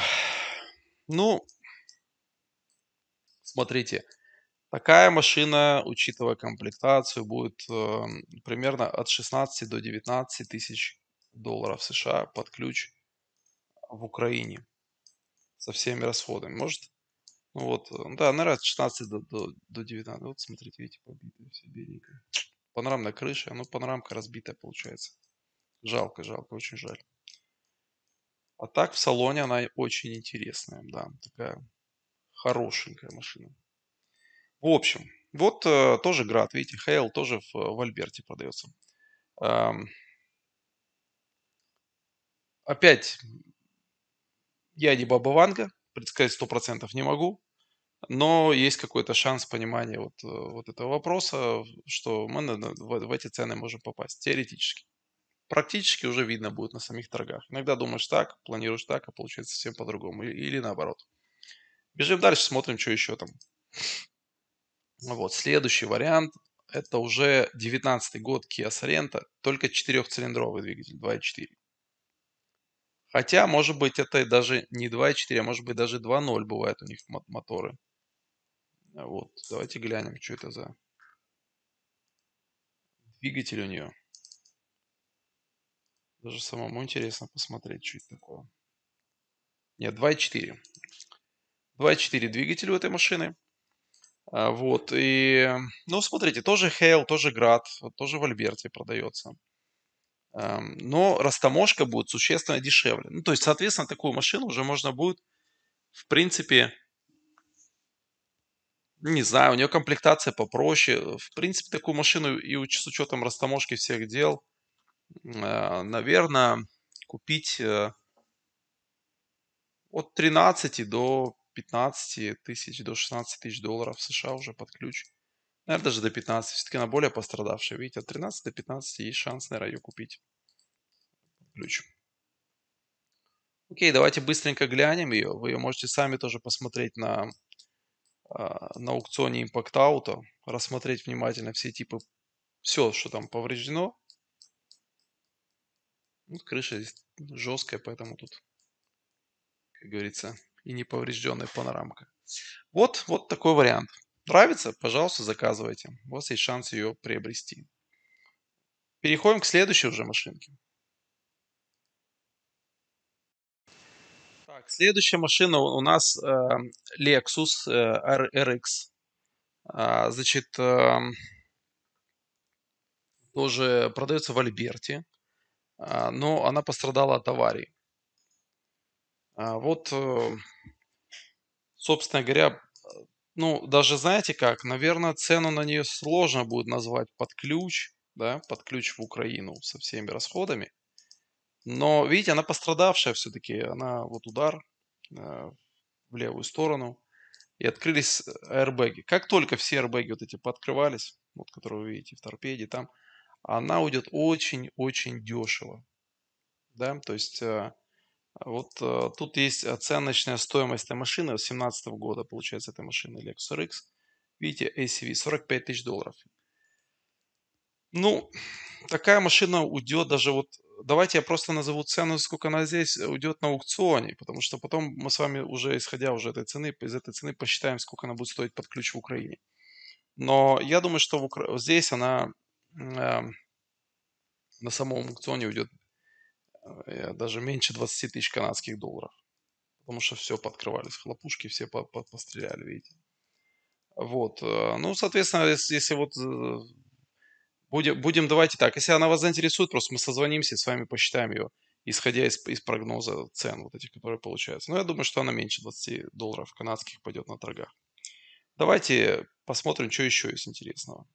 Ну, смотрите, Такая машина, учитывая комплектацию, будет э, примерно от 16 до 19 тысяч долларов США под ключ в Украине со всеми расходами. Может, ну вот, э, да, наверное, от 16 до, до, до 19. Вот смотрите, видите, побитое все беленькое. Панорамная крыша, ну панорамка разбитая получается. Жалко, жалко, очень жаль. А так в салоне она очень интересная, да, такая хорошенькая машина. В общем, вот э, тоже град, видите, Хейл тоже в, э, в Альберте продается. Эм, опять, я не Баба Ванга, предсказать 100% не могу, но есть какой-то шанс понимания вот, э, вот этого вопроса, что мы в, в эти цены можем попасть, теоретически. Практически уже видно будет на самих торгах. Иногда думаешь так, планируешь так, а получается совсем по-другому. Или, или наоборот. Бежим дальше, смотрим, что еще там. Вот, следующий вариант – это уже 19 год Kia Sorento, только четырехцилиндровый двигатель 2.4. Хотя, может быть, это даже не 2.4, а может быть, даже 2.0 бывает у них моторы. Вот, давайте глянем, что это за двигатель у нее. Даже самому интересно посмотреть, что это такое. Нет, 2.4. 2.4 двигатель у этой машины. А, вот, и, ну, смотрите, тоже Хейл, тоже Град, тоже в Альберте продается. Эм, но растаможка будет существенно дешевле. Ну, то есть, соответственно, такую машину уже можно будет, в принципе, не знаю, у нее комплектация попроще. В принципе, такую машину и с учетом растаможки всех дел, э, наверное, купить э, от 13 до 15 тысяч до 16 тысяч долларов США уже под ключ. Наверное, даже до 15. Все-таки она более пострадавшая. Видите, от 13 до 15 есть шанс, наверное, ее купить. Ключ. Окей, давайте быстренько глянем ее. Вы ее можете сами тоже посмотреть на, а, на аукционе Impact Auto. Рассмотреть внимательно все типы, все, что там повреждено. Ну, крыша здесь жесткая, поэтому тут, как говорится, и неповрежденная панорамка. Вот, вот такой вариант. Нравится? Пожалуйста, заказывайте. У вас есть шанс ее приобрести. Переходим к следующей уже машинке. Так, следующая машина у нас э, Lexus э, RX. А, значит, э, тоже продается в Альберте, а, но она пострадала от аварии. А вот, э, собственно говоря, ну, даже знаете как, наверное, цену на нее сложно будет назвать под ключ, да, под ключ в Украину со всеми расходами. Но, видите, она пострадавшая все-таки, она вот удар э, в левую сторону, и открылись аэрбэги. Э, как только все аэрбэги вот эти пооткрывались, вот которые вы видите в торпеде там, она уйдет очень-очень дешево. Да, то есть вот э, тут есть оценочная э, стоимость этой машины 2017 года, получается, этой машины Lexus RX. Видите, ACV 45 тысяч долларов. Ну, такая машина уйдет даже вот... Давайте я просто назову цену, сколько она здесь уйдет на аукционе, потому что потом мы с вами уже, исходя уже этой цены, из этой цены посчитаем, сколько она будет стоить под ключ в Украине. Но я думаю, что в Укра... здесь она э, на самом аукционе уйдет Э, даже меньше 20 тысяч канадских долларов. Потому что все подкрывались, хлопушки все по -по постреляли, видите. Вот, э, ну, соответственно, если, если вот э, будем, будем, давайте так, если она вас заинтересует, просто мы созвонимся и с вами посчитаем ее, исходя из, из прогноза цен вот этих, которые получаются. Но ну, я думаю, что она меньше 20 долларов канадских пойдет на торгах. Давайте посмотрим, что еще есть интересного.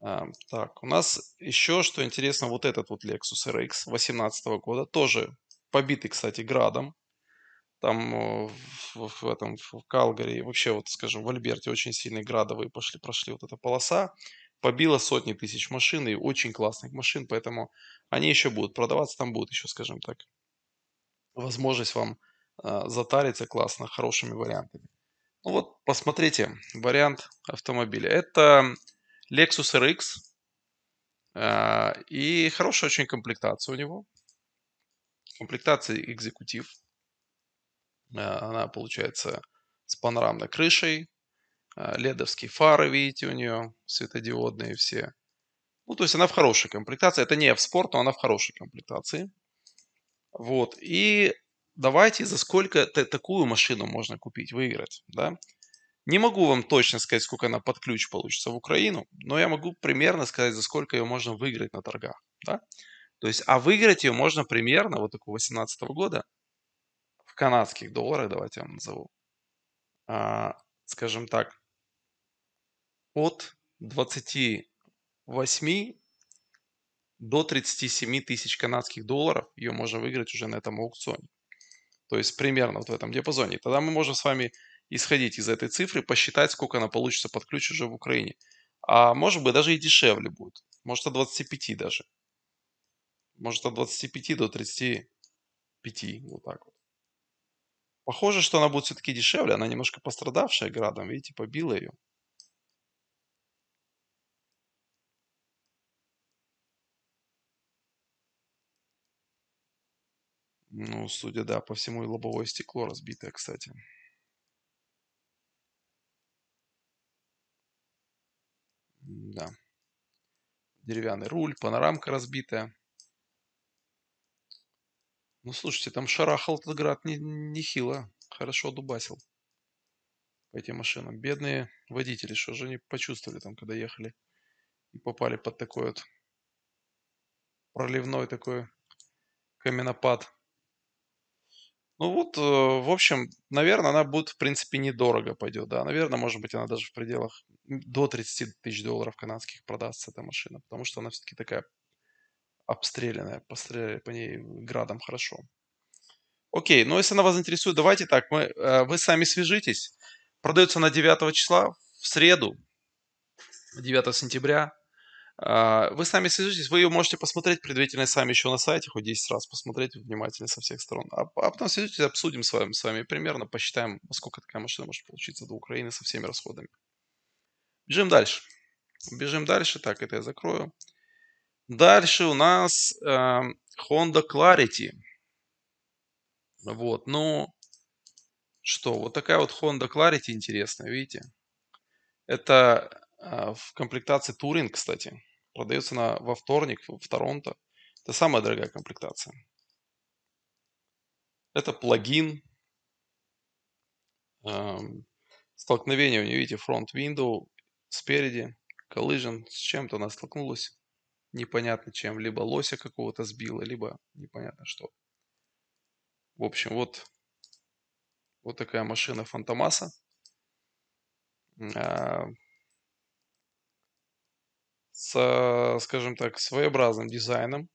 А, так, у нас еще, что интересно, вот этот вот Lexus RX 2018 года, тоже побитый, кстати, градом. Там э, в, в этом, в Калгари, вообще, вот, скажем, в Альберте очень сильные градовые пошли, прошли вот эта полоса. Побила сотни тысяч машин и очень классных машин, поэтому они еще будут продаваться, там будет еще, скажем так, возможность вам э, затариться классно хорошими вариантами. Ну вот, посмотрите, вариант автомобиля. Это Lexus RX. Э, и хорошая очень комплектация у него. Комплектация экзекутив. Э, она получается с панорамной крышей. Э, ледовские фары, видите, у нее светодиодные все. Ну, то есть она в хорошей комплектации. Это не в спорт, но она в хорошей комплектации. Вот. И давайте за сколько такую машину можно купить, выиграть, да? Не могу вам точно сказать, сколько она под ключ получится в Украину, но я могу примерно сказать, за сколько ее можно выиграть на торгах. Да? То есть, а выиграть ее можно примерно вот такого 18 года в канадских долларах, давайте я вам назову, а, скажем так, от 28 до 37 тысяч канадских долларов ее можно выиграть уже на этом аукционе. То есть примерно вот в этом диапазоне. Тогда мы можем с вами исходить из этой цифры, посчитать, сколько она получится под ключ уже в Украине. А может быть, даже и дешевле будет. Может, от 25 даже. Может, от 25 до 35. Вот так вот. Похоже, что она будет все-таки дешевле. Она немножко пострадавшая градом. Видите, побила ее. Ну, судя, да, по всему и лобовое стекло разбитое, кстати. Да. Деревянный руль, панорамка разбитая. Ну, слушайте, там шарахал этот град нехило. Не, не Хорошо дубасил по этим машинам. Бедные водители, что же они почувствовали там, когда ехали и попали под такой вот проливной такой каменопад. Ну вот, э, в общем, наверное, она будет, в принципе, недорого пойдет, да. Наверное, может быть, она даже в пределах до 30 тысяч долларов канадских продастся эта машина, потому что она все-таки такая обстрелянная, постреляли по ней градом хорошо. Окей, ну если она вас интересует, давайте так, мы, э, вы сами свяжитесь. Продается на 9 числа, в среду, 9 сентября. А, вы с нами свяжитесь, вы ее можете посмотреть предварительно сами еще на сайте, хоть 10 раз посмотреть внимательно со всех сторон. А, а потом свяжитесь, обсудим с вами, с вами примерно, посчитаем, сколько такая машина может получиться до Украины со всеми расходами. Бежим дальше. Бежим дальше. Так, это я закрою. Дальше у нас э, Honda Clarity. Вот, ну, что, вот такая вот Honda Clarity интересная, видите? Это э, в комплектации Touring, кстати. Продается она во вторник в Торонто. Это самая дорогая комплектация. Это плагин. Эм, столкновение у нее, видите, фронт window спереди, collision с чем-то она столкнулась. Непонятно чем. Либо лося какого-то сбила, либо непонятно что. В общем, вот, вот такая машина Фантомаса. А, с, э, скажем так, своеобразным дизайном.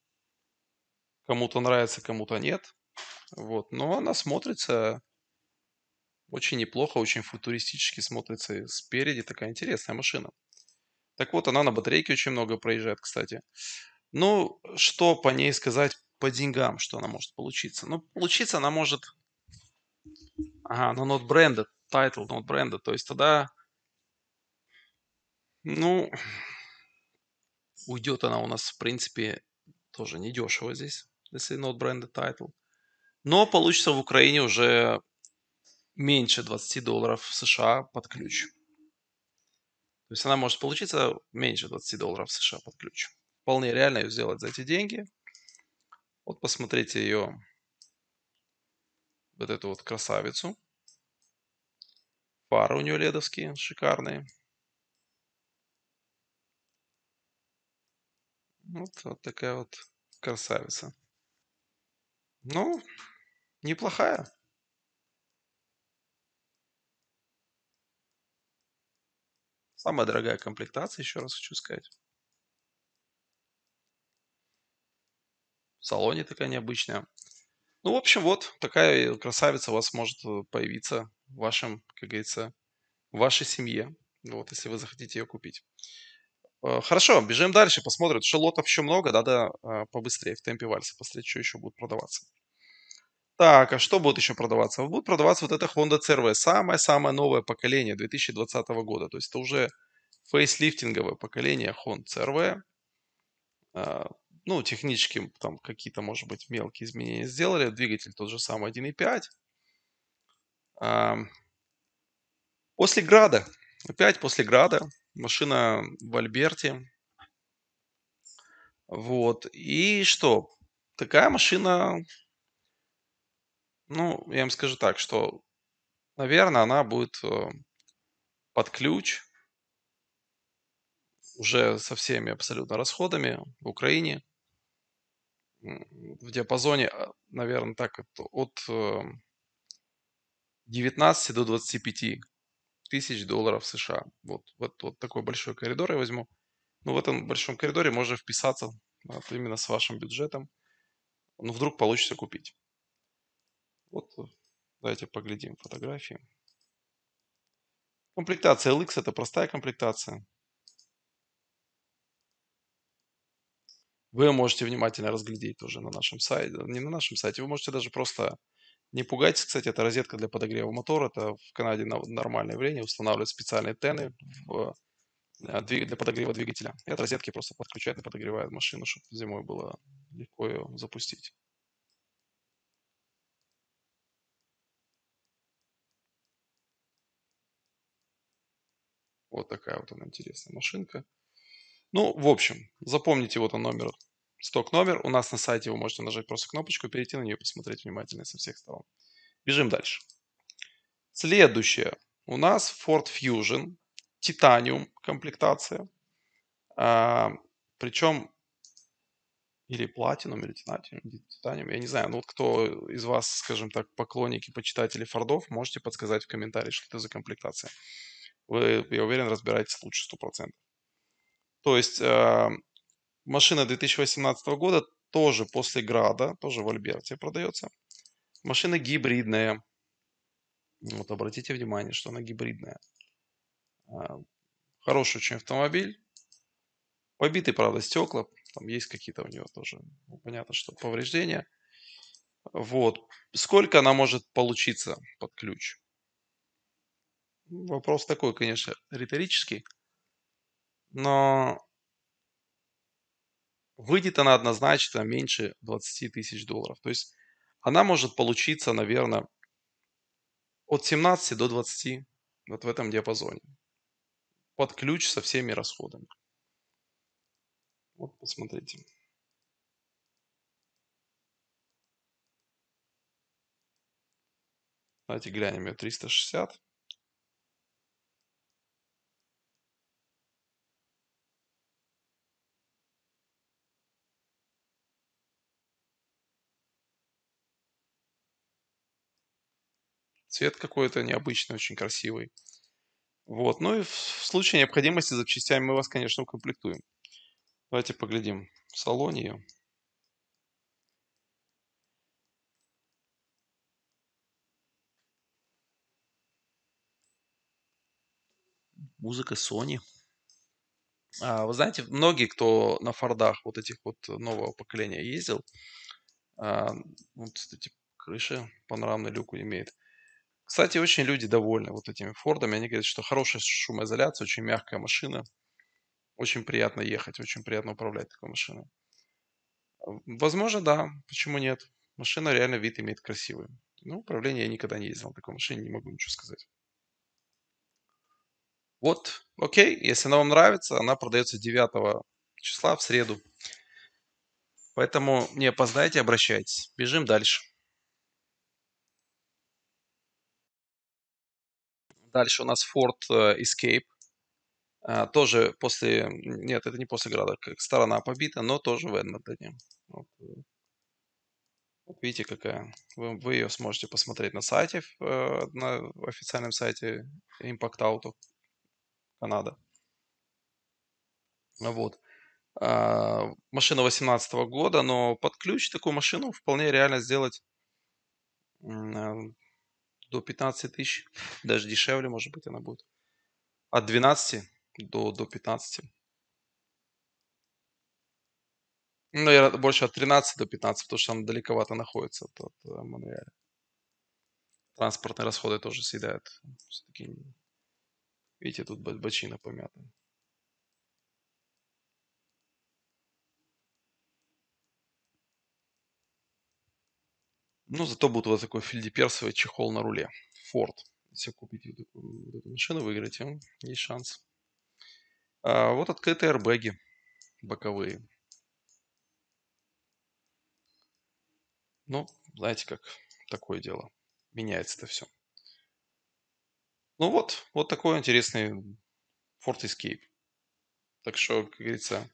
Кому-то нравится, кому-то нет. Вот. Но она смотрится очень неплохо, очень футуристически смотрится спереди. Такая интересная машина. Так вот, она на батарейке очень много проезжает, кстати. Ну, что по ней сказать по деньгам, что она может получиться? Ну, получиться она может... Ага, но not branded, title not branded. То есть тогда... Ну, Уйдет она у нас, в принципе, тоже недешево здесь, если not branded title. Но получится в Украине уже меньше 20 долларов США под ключ. То есть она может получиться меньше 20 долларов США под ключ. Вполне реально ее сделать за эти деньги. Вот посмотрите ее, вот эту вот красавицу. Пары у нее ледовские, шикарные. Вот, вот такая вот красавица. Ну, неплохая. Самая дорогая комплектация, еще раз хочу сказать. В салоне такая необычная. Ну, в общем, вот такая красавица у вас может э, появиться в вашем, как говорится, в вашей семье. Вот, если вы захотите ее купить. Э, хорошо, бежим дальше, посмотрим. Что лотов еще много, надо э, побыстрее в темпе вальса посмотреть, что еще будет продаваться. Так, а что будет еще продаваться? Будет продаваться вот эта Honda CRV, самое-самое новое поколение 2020 года. То есть это уже фейслифтинговое поколение Honda CRV. Э, ну, технически там какие-то, может быть, мелкие изменения сделали. Двигатель тот же самый 1.5. Эм, после Града. Опять после Града Машина в Альберте. Вот. И что? Такая машина, ну, я вам скажу так, что, наверное, она будет э, под ключ уже со всеми абсолютно расходами в Украине. В диапазоне, а, наверное, так, от 19 э, до 25 тысяч долларов США. Вот, вот, вот такой большой коридор я возьму. Ну, в этом большом коридоре можно вписаться а, вот, именно с вашим бюджетом. Ну, вдруг получится купить. Вот, давайте поглядим фотографии. Комплектация LX – это простая комплектация. Вы можете внимательно разглядеть тоже на нашем сайте, не на нашем сайте, вы можете даже просто не пугайтесь, кстати, это розетка для подогрева мотора. Это в Канаде на нормальное время устанавливают специальные тены в, э, для подогрева двигателя. Это розетки просто подключают и подогревают машину, чтобы зимой было легко ее запустить. Вот такая вот она интересная машинка. Ну, в общем, запомните вот он номер сток-номер. У нас на сайте вы можете нажать просто кнопочку, перейти на нее, посмотреть внимательно со всех сторон. Бежим дальше. Следующее. У нас Ford Fusion, Titanium комплектация. А, причем или платинум, или титаниум, титаниум, я не знаю. Ну вот кто из вас, скажем так, поклонники, почитатели Фордов, можете подсказать в комментарии, что это за комплектация. Вы, я уверен, разбираетесь лучше 100%. То есть а, Машина 2018 года тоже после Града, тоже в Альберте продается. Машина гибридная. Вот обратите внимание, что она гибридная. А, хороший очень автомобиль. Побиты, правда, стекла. Там есть какие-то у него тоже, ну, понятно, что повреждения. Вот. Сколько она может получиться под ключ? Вопрос такой, конечно, риторический. Но выйдет она однозначно меньше 20 тысяч долларов. То есть она может получиться, наверное, от 17 до 20, вот в этом диапазоне. Под ключ со всеми расходами. Вот посмотрите. Давайте глянем ее 360. цвет какой-то необычный, очень красивый. Вот. Ну и в случае необходимости запчастями мы вас, конечно, укомплектуем. Давайте поглядим в салоне ее. Музыка Sony. А, вы знаете, многие, кто на фордах вот этих вот нового поколения ездил, а, вот, кстати, крыша панорамный люк имеет. Кстати, очень люди довольны вот этими Фордами. Они говорят, что хорошая шумоизоляция, очень мягкая машина. Очень приятно ехать, очень приятно управлять такой машиной. Возможно, да. Почему нет? Машина реально вид имеет красивый. Ну, управление я никогда не ездил на такой машине, не могу ничего сказать. Вот, окей, если она вам нравится, она продается 9 числа в среду. Поэтому не опоздайте, обращайтесь. Бежим дальше. Дальше у нас Ford э, Escape. А, тоже после... Нет, это не после града, как сторона побита, но тоже в Эдмонтоне. Вот. Э. видите, какая. Вы, вы ее сможете посмотреть на сайте, э, на официальном сайте Impact Auto Канада. Ну вот. А, машина 18 года, но под ключ такую машину вполне реально сделать до 15 тысяч, даже дешевле, может быть, она будет. От 12 до, до 15. Ну, наверное, больше от 13 до 15, потому что она далековато находится от, от э, Монреаля. Транспортные расходы тоже съедают. Все-таки, видите, тут бочина помята. Но ну, зато будет у вас такой фельдеперсовый чехол на руле. Форд, Если купить вот такую, вот эту машину, выиграть, есть шанс. А вот открытые аirбэги боковые. Ну, знаете, как такое дело. Меняется это все. Ну вот, вот такой интересный Ford Escape. Так что, как говорится,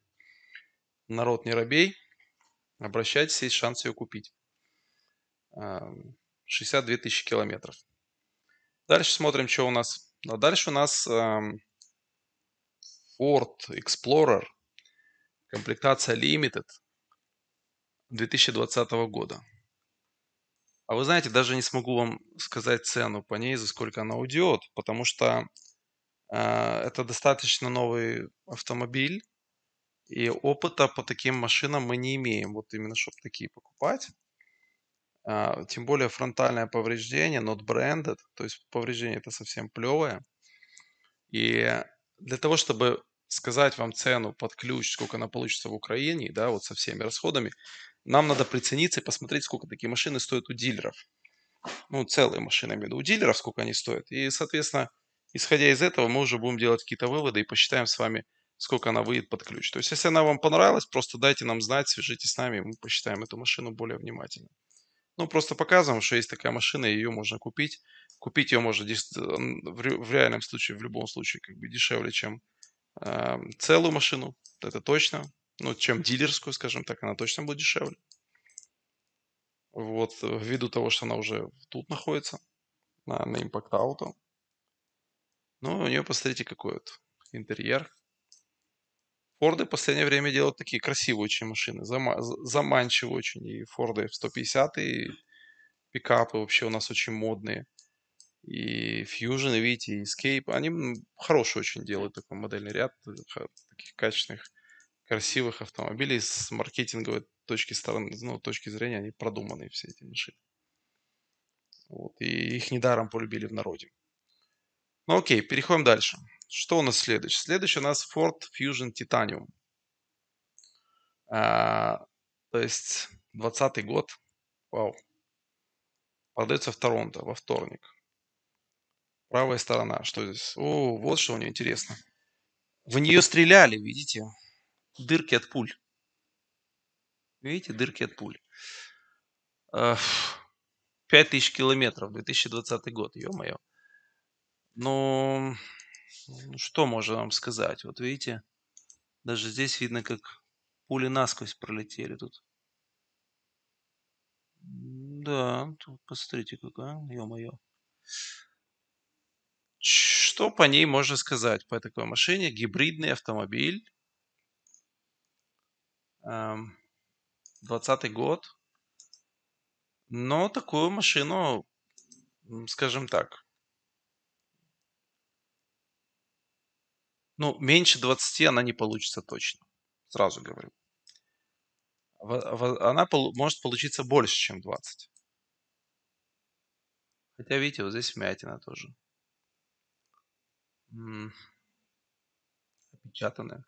народ не робей, обращайтесь, есть шанс ее купить. 62 эм, тысячи километров. Дальше смотрим, что у нас. А дальше у нас эм, Ford Explorer, комплектация Limited 2020 года. А вы знаете, даже не смогу вам сказать цену по ней, за сколько она уйдет, потому что э, это достаточно новый автомобиль, и опыта по таким машинам мы не имеем, вот именно чтобы такие покупать. А, тем более фронтальное повреждение, not branded, то есть повреждение это совсем плевое. И для того, чтобы сказать вам цену под ключ, сколько она получится в Украине, да, вот со всеми расходами, нам надо прицениться и посмотреть, сколько такие машины стоят у дилеров. Ну, целые машины, именно у дилеров, сколько они стоят. И, соответственно, исходя из этого, мы уже будем делать какие-то выводы и посчитаем с вами, сколько она выйдет под ключ. То есть, если она вам понравилась, просто дайте нам знать, свяжитесь с нами, и мы посчитаем эту машину более внимательно. Ну, просто показываем, что есть такая машина, ее можно купить. Купить ее можно э, в реальном случае, в любом случае, как бы дешевле, чем э, целую машину. Это точно. Ну, чем дилерскую, скажем так, она точно будет дешевле. Вот, э, ввиду того, что она уже тут находится, на, на Impact Auto. Ну, у нее, посмотрите, какой вот интерьер. Форды в последнее время делают такие красивые очень машины, заманчивые очень. И Форды F-150, и пикапы вообще у нас очень модные. И Fusion, и видите, и Escape. Они хороший очень делают такой модельный ряд э, таких качественных, красивых автомобилей с маркетинговой точки, стороны, ну, точки зрения. Они продуманные все эти машины. Вот. И их недаром полюбили в народе. Ну окей, переходим дальше. Что у нас следующее? Следующий у нас Ford Fusion Titanium. А, то есть 20 год. Вау. Продается в Торонто во вторник. Правая сторона. Что здесь? О, вот что у нее интересно. В нее стреляли, видите? Дырки от пуль. Видите, дырки от пуль. 5000 километров, 2020 год, ё-моё. Ну, что можно вам сказать? Вот видите, даже здесь видно, как пули насквозь пролетели тут. Да, посмотрите, какая, ё-моё. Что по ней можно сказать, по такой машине? Гибридный автомобиль, эм, 20 год. Но такую машину, скажем так, Ну, меньше 20 она не получится точно. Сразу говорю. Она может получиться больше, чем 20. Хотя, видите, вот здесь вмятина тоже. Опечатанная.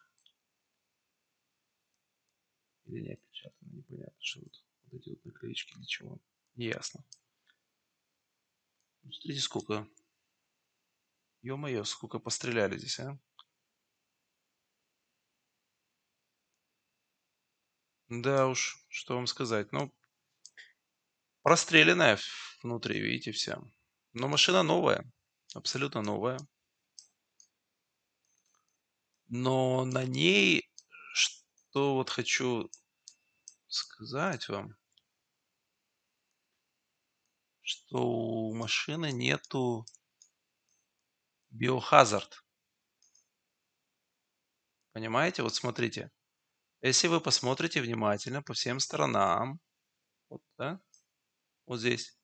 Или не опечатанная, непонятно, что вот, вот эти вот наклеечки для чего. Не ясно. Смотрите, сколько. ё сколько постреляли здесь, а? Да уж, что вам сказать. Ну, простреленная внутри, видите, вся. Но машина новая, абсолютно новая. Но на ней, что вот хочу сказать вам, что у машины нету биохазард. Понимаете? Вот смотрите. Если вы посмотрите внимательно по всем сторонам, вот, да, вот здесь,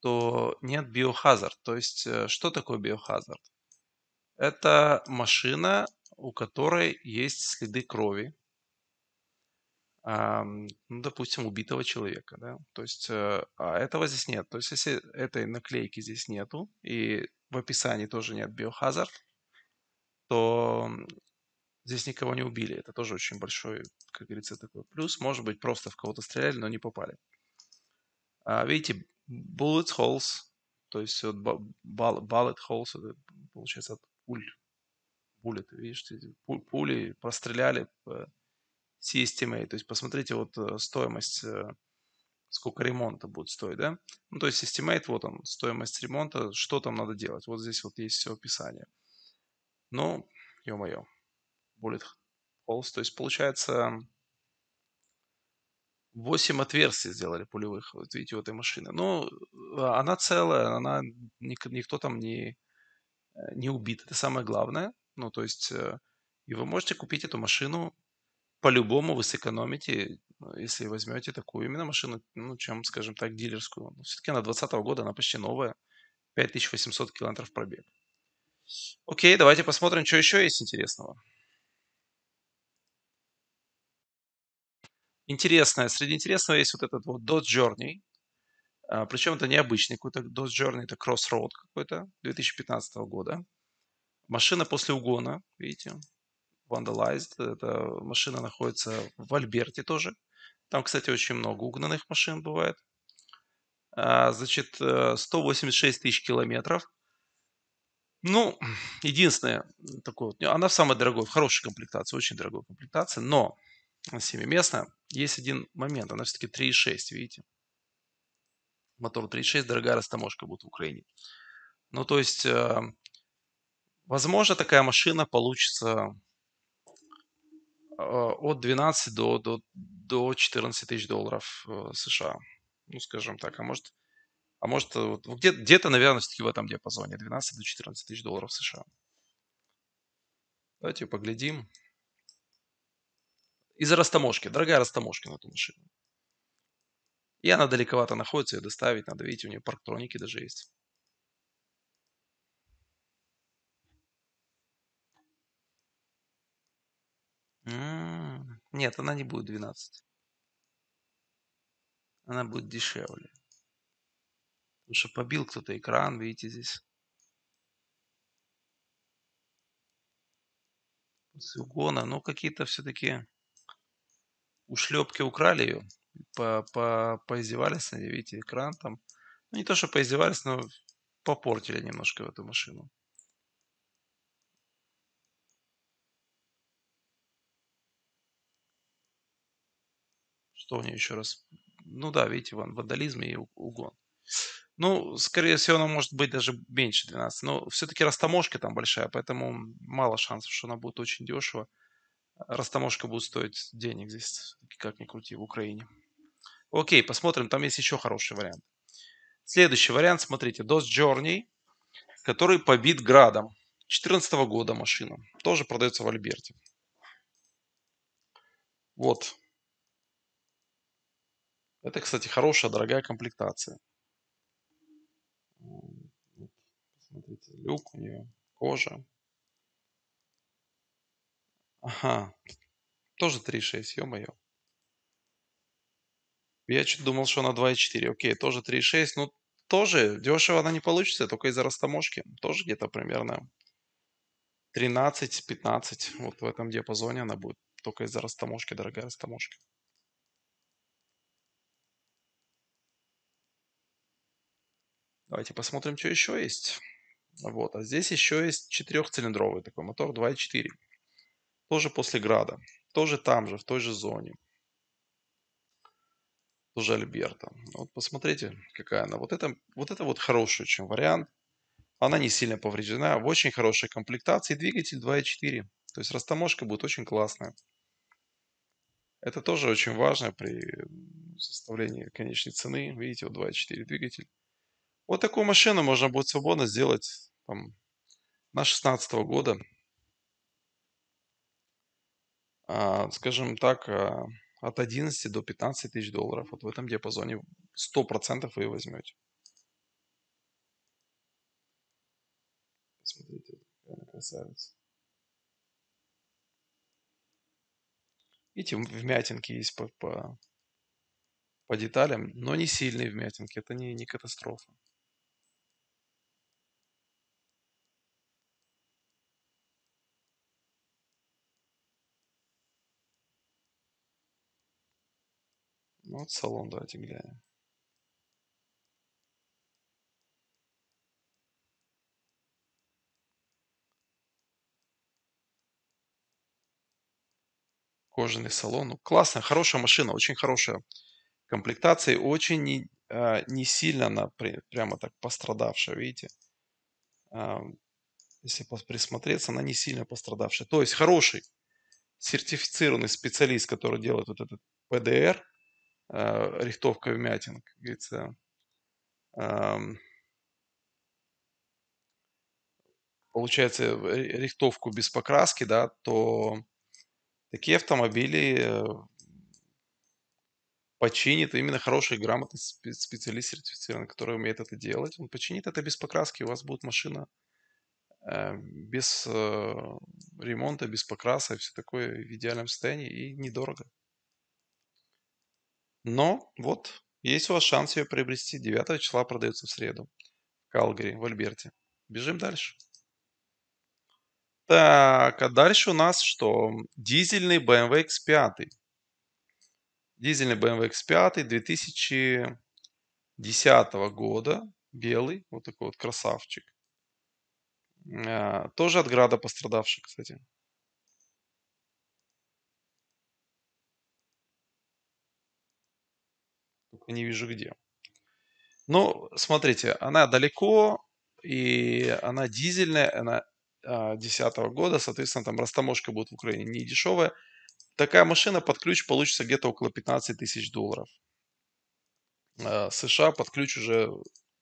то нет биохазард. То есть, э, что такое биохазард? Это машина, у которой есть следы крови, ну, допустим, убитого человека, да, то есть, э, а этого здесь нет, то есть, если этой наклейки здесь нету, и в описании тоже нет биохазард, то Здесь никого не убили. Это тоже очень большой, как говорится, такой плюс. Может быть, просто в кого-то стреляли, но не попали. А, видите, bullet holes, то есть вот bullet holes, это получается от пуль. Пули, ты видишь, пули простреляли по CSTMA. То есть посмотрите вот э, стоимость, э, сколько ремонта будет стоить, да? Ну, то есть estimate, вот он, стоимость ремонта, что там надо делать. Вот здесь вот есть все описание. Ну, ё-моё bullet holes. То есть получается 8 отверстий сделали пулевых, вот видите, у этой машины. но ну, э, она целая, она никто там не, э, не убит. Это самое главное. Ну, то есть, э, и вы можете купить эту машину, по-любому вы сэкономите, если возьмете такую именно машину, ну, чем, скажем так, дилерскую. Но ну, все-таки она 2020 года, она почти новая, 5800 километров пробег. Окей, давайте посмотрим, что еще есть интересного. интересное, среди интересного есть вот этот вот Dodge Journey, а, причем это необычный какой-то Dodge Journey, это Crossroad какой-то 2015 года. Машина после угона, видите, vandalized. Эта машина находится в Альберте тоже. Там, кстати, очень много угнанных машин бывает. А, значит, 186 э, тысяч километров. Ну, единственное такое, она в самой дорогой, в хорошей комплектации, очень дорогой комплектации, но местная. Есть один момент, она все-таки 3.6, видите? Мотор 3.6, дорогая растаможка будет в Украине. Ну, то есть, э, возможно, такая машина получится э, от 12 до, до, до 14 тысяч долларов э, США. Ну, скажем так, а может, а может вот, где, где-то, наверное, все-таки в этом диапазоне 12 до 14 тысяч долларов США. Давайте поглядим. Из-за растаможки. Дорогая растаможка на эту машину. И она далековато находится, ее доставить надо. Видите, у нее парктроники даже есть. М-м-м. Нет, она не будет 12. Она будет дешевле. Потому что побил кто-то экран, видите здесь. После угона, но какие-то все-таки... У шлепки украли ее, по -по поиздевались на ней, видите, экран там. Ну, не то, что поиздевались, но попортили немножко эту машину. Что у нее еще раз? Ну да, видите, вон, вандализм и угон. Ну, скорее всего, она может быть даже меньше 12. Но все-таки растаможка там большая, поэтому мало шансов, что она будет очень дешево. Растаможка будет стоить денег здесь, как ни крути, в Украине. Окей, посмотрим, там есть еще хороший вариант. Следующий вариант, смотрите, DOS Journey, который побит градом. 14 года машина. Тоже продается в Альберте. Вот. Это, кстати, хорошая, дорогая комплектация. Смотрите, люк у нее, кожа. Ага. Тоже 3,6, ё-моё. Я чё-то думал, что она 2,4. Окей, тоже 3,6. Ну, тоже дешево она не получится, только из-за растаможки. Тоже где-то примерно 13-15. Вот в этом диапазоне она будет. Только из-за растаможки, дорогая растаможка. Давайте посмотрим, что еще есть. Вот, а здесь еще есть четырехцилиндровый такой мотор 2,4. Тоже после Града. Тоже там же, в той же зоне. Тоже Альберта. Вот посмотрите, какая она. Вот это вот, это вот хороший чем вариант. Она не сильно повреждена, в очень хорошей комплектации. Двигатель 2.4. То есть растаможка будет очень классная. Это тоже очень важно при составлении конечной цены. Видите, вот 2.4 двигатель. Вот такую машину можно будет свободно сделать там, на 16 года а, скажем так, а, от 11 до 15 тысяч долларов. Вот в этом диапазоне 100% вы возьмете. Смотрите, красавица. Видите, вмятинки есть по, по, по деталям, но не сильные вмятинки. Это не, не катастрофа. Ну, вот салон давайте глянем. кожаный салон. Ну, классная, хорошая машина, очень хорошая комплектация, очень не, а, не сильно она прямо так пострадавшая, видите. А, если присмотреться, она не сильно пострадавшая. То есть хороший сертифицированный специалист, который делает вот этот ПДР, э, рихтовка вмятин, как говорится. Э, получается, рихтовку без покраски, да, то такие автомобили э, починит именно хороший, грамотный специалист сертифицированный, который умеет это делать. Он починит это без покраски, у вас будет машина э, без э, ремонта, без покраса, все такое в идеальном состоянии и недорого. Но вот, есть у вас шанс ее приобрести. 9 числа продается в среду. В Калгари, в Альберте. Бежим дальше. Так, а дальше у нас что? Дизельный BMW X5. Дизельный BMW X5 2010 года. Белый, вот такой вот красавчик. Э, тоже от града пострадавший, кстати. не вижу где. Ну, смотрите, она далеко, и она дизельная, она 2010 а, года, соответственно, там растаможка будет в Украине не дешевая. Такая машина под ключ получится где-то около 15 тысяч долларов. А, США под ключ уже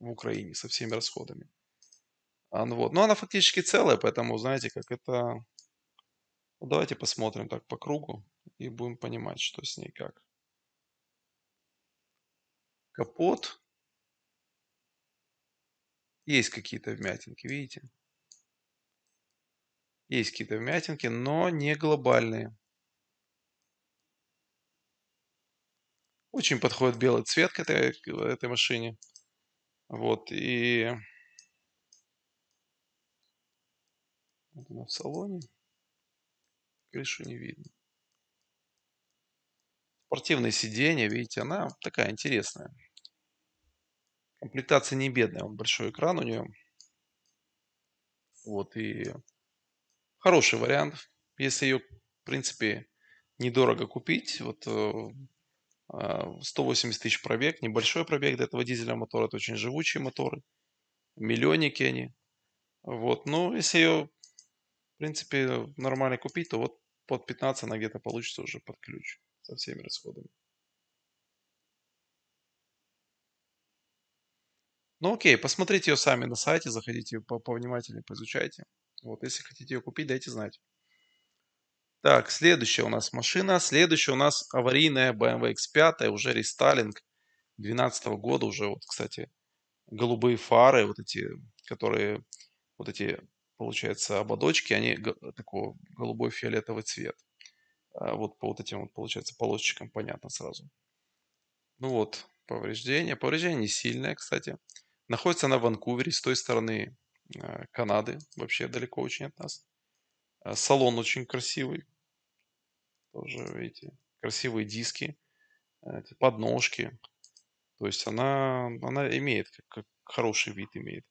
в Украине со всеми расходами. А, ну вот. Но она фактически целая, поэтому, знаете, как это... Ну, давайте посмотрим так по кругу и будем понимать, что с ней как капот. Есть какие-то вмятинки, видите? Есть какие-то вмятинки, но не глобальные. Очень подходит белый цвет к этой, к этой машине. Вот, и... в салоне. Крышу не видно. Спортивное сиденье, видите, она такая интересная. Комплектация не бедная, он большой экран у нее. Вот, и хороший вариант. Если ее, в принципе, недорого купить, вот 180 э, а, тысяч пробег, небольшой пробег для этого дизельного мотора, это очень живучие моторы, миллионники они. Вот, ну если ее, в принципе, нормально купить, то вот под 15 она где-то получится уже под ключ со всеми расходами. Ну окей, посмотрите ее сами на сайте, заходите по повнимательнее, поизучайте. Вот, если хотите ее купить, дайте знать. Так, следующая у нас машина. Следующая у нас аварийная BMW X5, уже рестайлинг 2012 года. Уже вот, кстати, голубые фары, вот эти, которые, вот эти, получается, ободочки, они такого голубой фиолетовый цвет. А, вот по вот этим вот, получается, полосочкам понятно сразу. Ну вот, повреждение. Повреждение не сильное, кстати. Находится она в Ванкувере, с той стороны э, Канады, вообще далеко очень от нас. Э, салон очень красивый. Тоже, видите, красивые диски, э, подножки. То есть она, она имеет, как, как хороший вид имеет.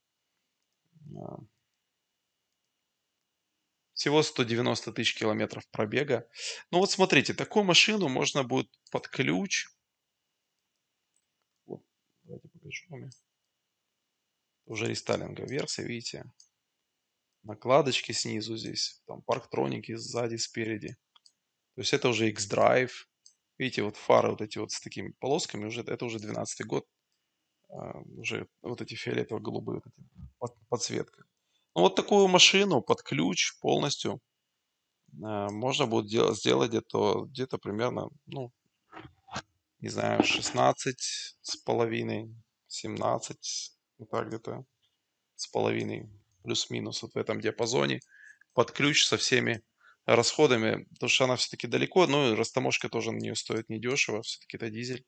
Всего 190 тысяч километров пробега. Ну вот смотрите, такую машину можно будет под ключ. Вот, давайте покажу вам уже рестайлинговая версия, видите, накладочки снизу здесь, там парктроники сзади, спереди. То есть это уже X-Drive. Видите, вот фары вот эти вот с такими полосками, уже, это уже 12 год. А, уже вот эти фиолетово-голубые вот эти, подсветка. Ну, вот такую машину под ключ полностью а, можно будет делать, сделать где-то где, -то, где -то примерно, ну, не знаю, 16 с половиной, 17, вот так где-то с половиной плюс-минус вот в этом диапазоне под ключ со всеми расходами, потому что она все-таки далеко, ну и растаможка тоже на нее стоит недешево, все-таки это дизель.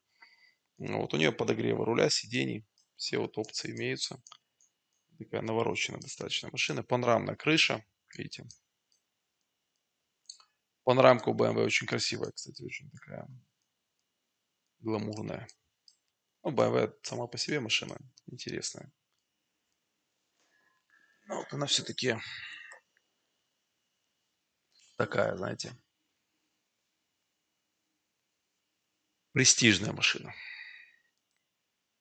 Ну вот у нее подогрева руля, сидений, все вот опции имеются. Такая навороченная достаточно машина, панорамная крыша, видите. Панорамка у BMW очень красивая, кстати, очень такая гламурная. Ну, BMW сама по себе машина интересная. Но вот она все-таки такая, знаете, престижная машина.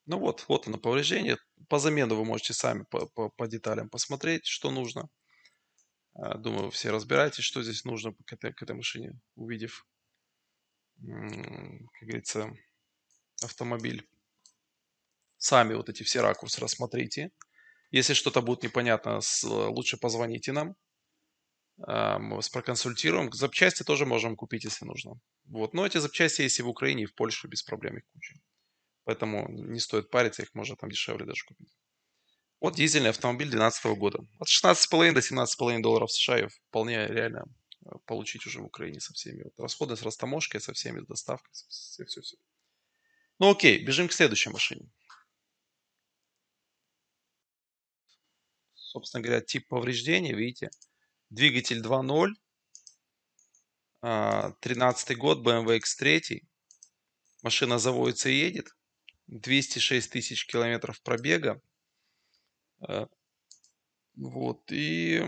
Ну вот, вот оно повреждение. По замену вы можете сами по, по, по деталям посмотреть, что нужно. А, думаю, вы все разбираетесь, что здесь нужно к этой, к этой машине, увидев, как говорится, автомобиль сами вот эти все ракурсы рассмотрите. Если что-то будет непонятно, лучше позвоните нам. А, мы вас проконсультируем. Запчасти тоже можем купить, если нужно. Вот. Но эти запчасти есть и в Украине, и в Польше, без проблем их куча. Поэтому не стоит париться, их можно там дешевле даже купить. Вот дизельный автомобиль 2012 года. От 16,5 до 17,5 долларов США вполне реально э, получить уже в Украине со всеми вот, расходы, с растаможкой, со всеми с доставкой, все-все-все. Ну окей, бежим к следующей машине. собственно говоря, тип повреждения, видите, двигатель 2.0, 13 а, год, BMW X3, машина заводится и едет, 206 тысяч километров пробега, а, вот, и...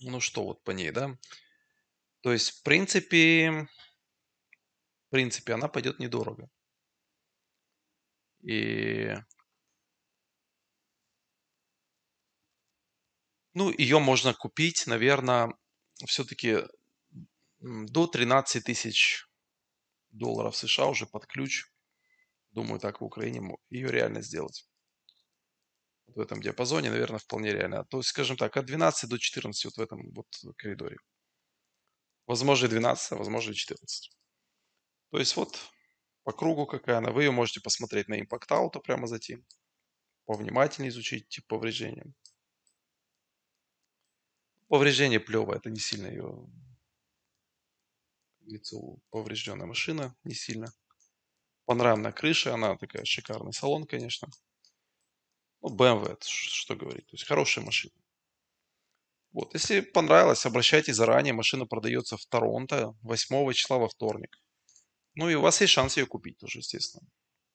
Ну что вот по ней, да? То есть, в принципе, в принципе, она пойдет недорого. И Ну, ее можно купить, наверное, все-таки до 13 тысяч долларов США уже под ключ. Думаю, так в Украине ее реально сделать. в этом диапазоне, наверное, вполне реально. А то есть, скажем так, от 12 до 14 вот в этом вот коридоре. Возможно, 12, а возможно, 14. То есть вот по кругу какая она. Вы ее можете посмотреть на Impact Auto прямо затем. Повнимательнее изучить тип повреждения повреждение плевое, это не сильно ее лицо поврежденная машина, не сильно. Панорамная крыша, она такая шикарный салон, конечно. Ну, BMW, эм это что говорить, то есть хорошая машина. Вот, если понравилось, обращайтесь заранее, машина продается в Торонто 8 числа во вторник. Ну и у вас есть шанс ее купить тоже, естественно.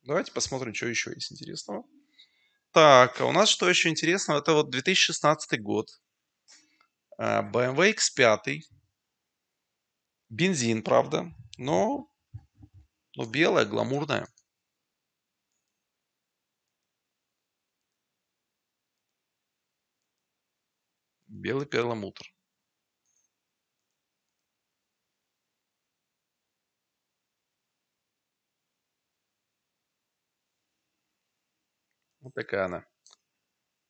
Давайте посмотрим, что еще есть интересного. Так, а у нас что еще интересного? Это вот 2016 год. А, BMW X5. Бензин, правда, но, но белая, гламурная. Белый перламутр. Вот такая она.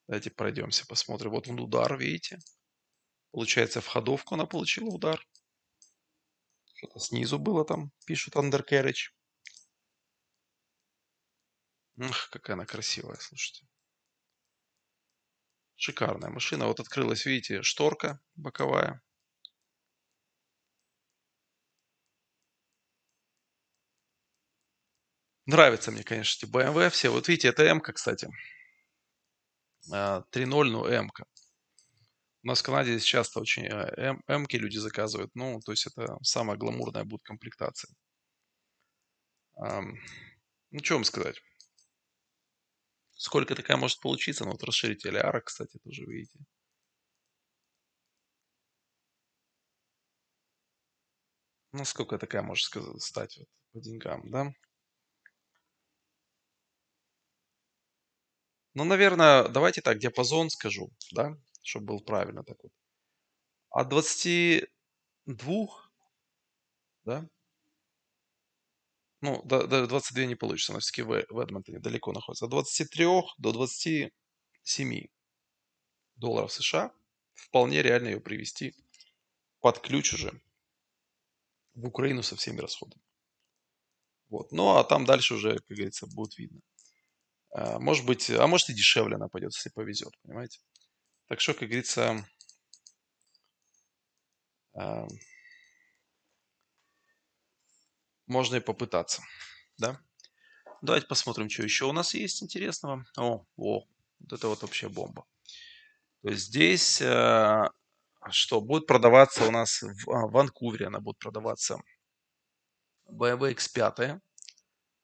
Давайте пройдемся, посмотрим. Вот он удар, видите? Получается, в ходовку она получила удар. Что-то снизу было там, пишут Undercarriage. Ах, какая она красивая, слушайте. Шикарная машина. Вот открылась, видите, шторка боковая. Нравится мне, конечно, эти BMW все. Вот видите, это М-ка, кстати. 3.0, а, ну, М-ка. У нас в Канаде здесь часто очень э, эм, эмки люди заказывают. Ну, то есть это самая гламурная будет комплектация. Ну, что вам сказать. Сколько такая может получиться? Ну, вот расширитель LR, кстати, тоже видите. Ну, сколько такая может стать вот, по деньгам, да? Ну, наверное, давайте так, диапазон скажу, да? чтобы был правильно так вот. От 22, да, ну, до, до 22 не получится, она все-таки в, в Эдмонтоне далеко находится. От 23 до 27 долларов США вполне реально ее привести под ключ уже в Украину со всеми расходами. Вот. Ну, а там дальше уже, как говорится, будет видно. Э, может быть, а может и дешевле она пойдет, если повезет, понимаете? Так что, как говорится, э, можно и попытаться, да? Давайте посмотрим, что еще у нас есть интересного. О, о, вот это вот вообще бомба. То есть здесь э, что будет продаваться у нас в а, Ванкувере, она будет продаваться BMW X5.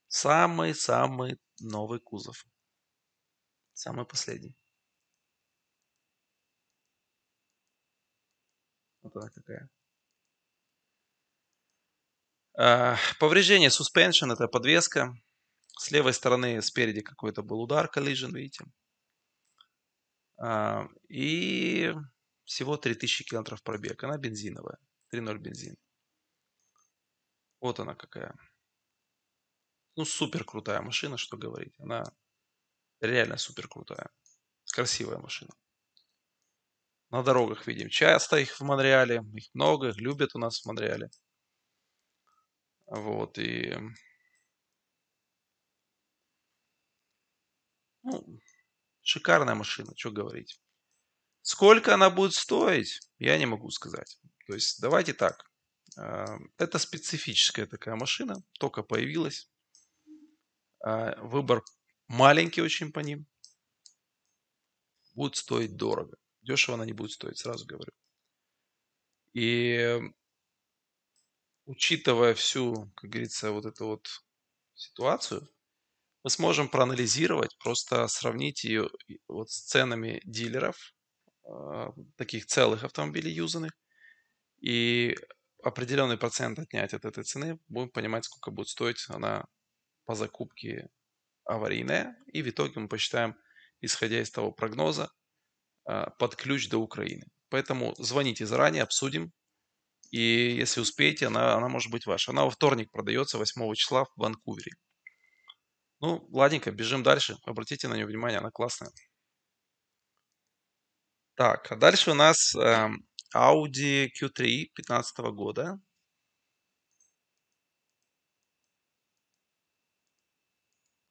Самый-самый новый кузов. Самый последний. Вот она какая. А, повреждение suspension, это подвеска. С левой стороны спереди какой-то был удар, collision, видите. А, и всего 3000 километров пробег. Она бензиновая. 3.0 бензин. Вот она какая. Ну, супер крутая машина, что говорить. Она реально супер крутая. Красивая машина на дорогах видим часто их в Монреале, их много, их любят у нас в Монреале. Вот, и... Ну, шикарная машина, что говорить. Сколько она будет стоить, я не могу сказать. То есть давайте так. Э, это специфическая такая машина, только появилась. Э, выбор маленький очень по ним. Будет стоить дорого. Дешево она не будет стоить, сразу говорю. И учитывая всю, как говорится, вот эту вот ситуацию, мы сможем проанализировать, просто сравнить ее вот с ценами дилеров, а, таких целых автомобилей юзанных, и определенный процент отнять от этой цены, будем понимать, сколько будет стоить она по закупке аварийная, и в итоге мы посчитаем, исходя из того прогноза, а, под ключ до Украины. Поэтому звоните заранее, обсудим. И если успеете, она, она может быть ваша. Она во вторник продается, 8 числа в Ванкувере. Ну, ладненько, бежим дальше. Обратите на нее внимание, она классная. Так, а дальше у нас э, Audi Q3 2015 года.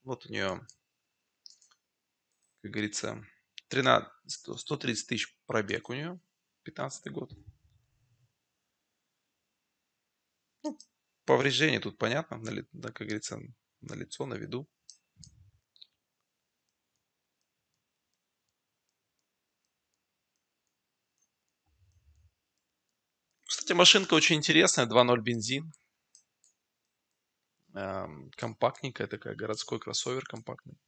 Вот у нее, как говорится, 13, 130 тысяч пробег у нее, 15 год. Ну, повреждение тут понятно, на, да, как говорится, на лицо, на виду. Кстати, машинка очень интересная, 2.0 бензин. Эм, компактненькая такая, городской кроссовер компактный.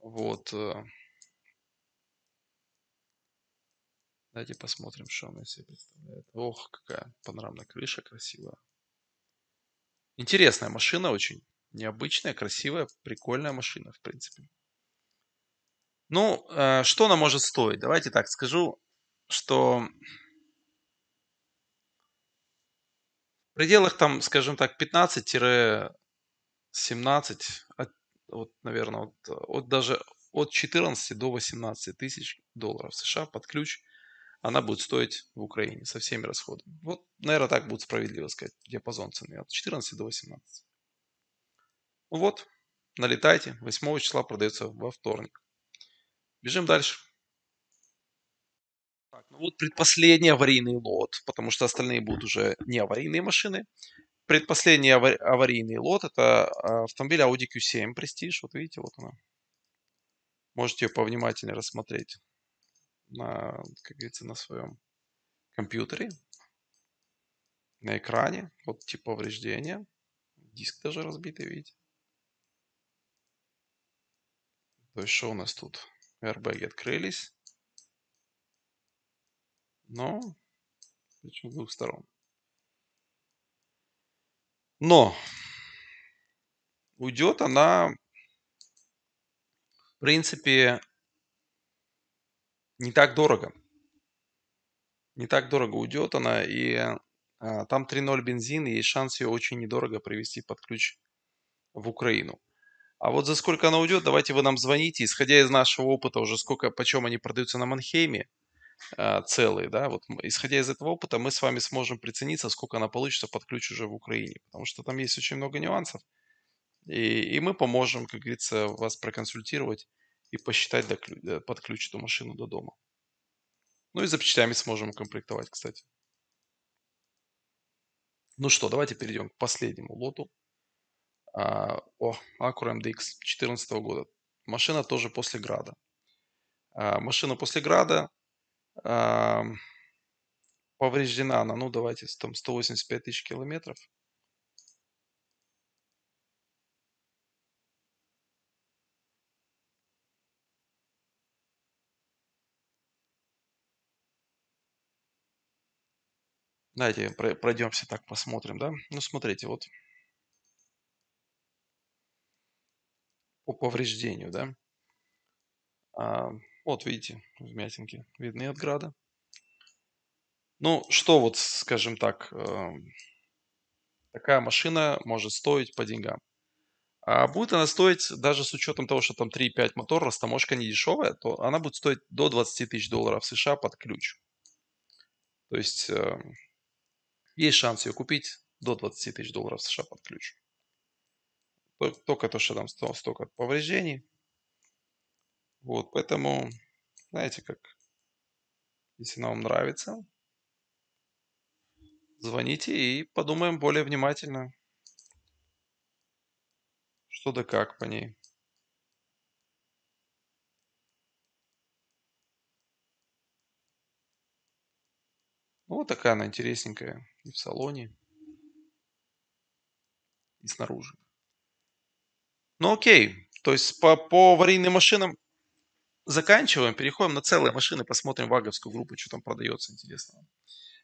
Вот. Э, Давайте посмотрим, что она из себя представляет. Ох, какая панорамная крыша красивая. Интересная машина очень. Необычная, красивая, прикольная машина, в принципе. Ну, э, что она может стоить? Давайте так скажу, что в пределах там, скажем так, 15-17, от, вот, наверное, вот от даже от 14 до 18 тысяч долларов США под ключ – она будет стоить в Украине со всеми расходами. Вот, наверное, так будет справедливо сказать диапазон цены от 14 до 18. Ну вот, налетайте. 8 числа продается во вторник. Бежим дальше. Так, ну вот предпоследний аварийный лот, потому что остальные будут уже не аварийные машины. Предпоследний аварийный лот это а, автомобиль Audi Q7 Prestige. Вот видите, вот она. Можете ее повнимательнее рассмотреть на, как говорится, на своем компьютере, на экране, вот тип повреждения, диск даже разбитый, видите. То есть что у нас тут? Airbag открылись, но причем с двух сторон. Но уйдет она, в принципе, не так дорого. Не так дорого уйдет она, и а, там 3.0 бензин, и есть шанс ее очень недорого привести под ключ в Украину. А вот за сколько она уйдет, давайте вы нам звоните. Исходя из нашего опыта уже сколько, почем они продаются на Манхейме, а, целые, да, вот исходя из этого опыта, мы с вами сможем прицениться, сколько она получится под ключ уже в Украине, потому что там есть очень много нюансов, и, и мы поможем, как говорится, вас проконсультировать и посчитать до, ключ, э, под ключ эту машину до дома. Ну и запчастями сможем комплектовать, кстати. Ну что, давайте перейдем к последнему лоту. А, о, Acura MDX 2014 года. Машина тоже после града. А, машина после града. А, повреждена она, ну давайте, там 185 тысяч километров. Давайте пройдемся так, посмотрим, да? Ну, смотрите, вот по повреждению, да? А, вот, видите, вмятинки видны от града. Ну, что вот, скажем так, эм, такая машина может стоить по деньгам? А будет она стоить, даже с учетом того, что там 3,5 мотор, растаможка не дешевая, то она будет стоить до 20 тысяч долларов США под ключ. То есть эм, есть шанс ее купить до 20 тысяч долларов США под ключ. Только то, что там столько повреждений. Вот, поэтому, знаете как, если она вам нравится, звоните и подумаем более внимательно, что да как по ней. Ну, вот такая она интересненькая и в салоне, и снаружи. Ну окей, то есть по, по аварийным машинам заканчиваем, переходим на целые машины, посмотрим ваговскую группу, что там продается интересного.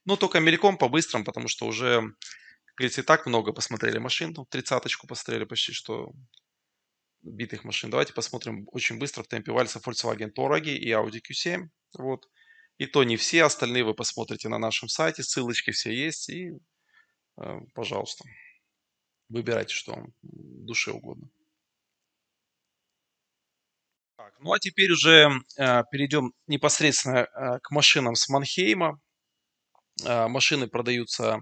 Ну, только мельком, по-быстрому, потому что уже, как говорится, и так много посмотрели машин. Ну, тридцаточку посмотрели почти, что битых машин. Давайте посмотрим очень быстро в темпе вальса Volkswagen Touareg и Audi Q7. Вот. И то не все, остальные вы посмотрите на нашем сайте, ссылочки все есть. И, э, пожалуйста, выбирайте, что вам душе угодно. Так, ну а теперь уже э, перейдем непосредственно э, к машинам с Манхейма. Э, машины продаются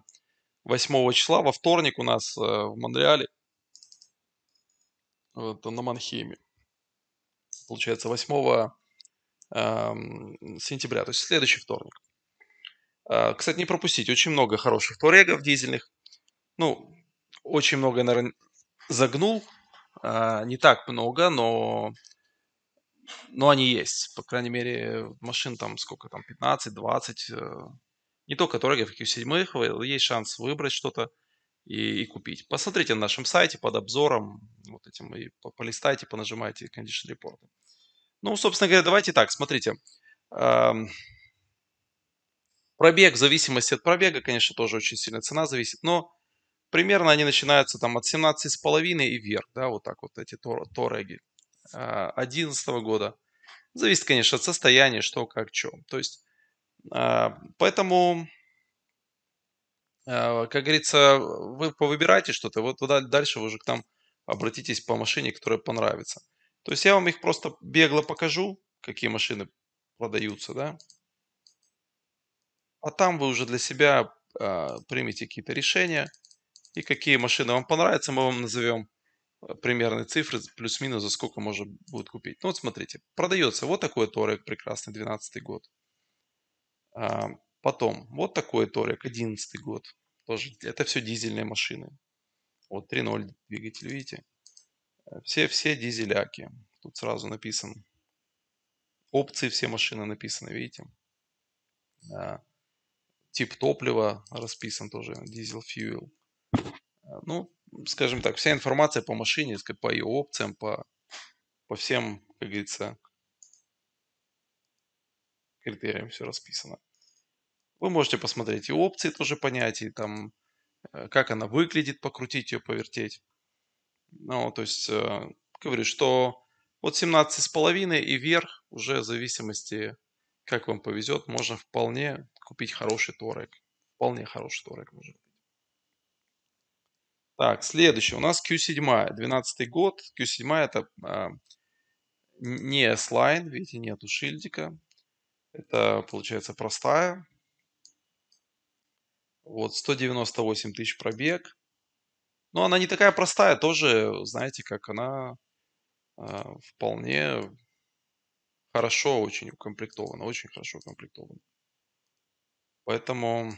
8 числа, во вторник у нас э, в Монреале, вот, на Манхейме. Получается, 8 сентября, то есть следующий вторник. А, кстати, не пропустите, очень много хороших турегов дизельных. Ну, очень много, наверное, загнул. А, не так много, но, но они есть. По крайней мере, машин там сколько там, 15-20. Э, не только турегов, Q7, есть шанс выбрать что-то и, и купить. Посмотрите на нашем сайте под обзором, вот этим, и полистайте, понажимайте condition Report. Ну, собственно говоря, давайте так, смотрите. Пробег, в зависимости от пробега, конечно, тоже очень сильно цена зависит, но примерно они начинаются там от 17,5 и вверх, да, вот так вот эти тор тореги 2011 а, года. Зависит, конечно, от состояния, что, как, чем. То есть, а, поэтому, а, как говорится, вы повыбирайте что-то, вот дальше вы уже к нам обратитесь по машине, которая понравится. То есть я вам их просто бегло покажу, какие машины продаются, да. А там вы уже для себя э, примете какие-то решения. И какие машины вам понравятся, мы вам назовем э, примерные цифры, плюс-минус, за сколько можно будет купить. Ну вот смотрите, продается вот такой Торик, прекрасный, 12 год. А, потом, вот такой Торик, 11 год. Тоже, это все дизельные машины. Вот 3.0 двигатель, видите? Все, все дизеляки. Тут сразу написан. Опции все машины написаны, видите? А, тип топлива расписан тоже, дизель fuel. А, ну, скажем так, вся информация по машине, по ее опциям, по, по всем, как говорится, критериям все расписано. Вы можете посмотреть и опции тоже понять и там, э, как она выглядит, покрутить ее, повертеть. Ну, то есть, э, говорю, что от 17,5 и вверх уже в зависимости, как вам повезет, можно вполне купить хороший торек. Вполне хороший торек можно купить. Так, следующий. У нас Q7, 12 год. Q7 это э, не S-Line, видите, нету шильдика. Это, получается, простая. Вот, 198 тысяч пробег. Но она не такая простая тоже, знаете, как она э, вполне хорошо очень укомплектована, очень хорошо укомплектована. Поэтому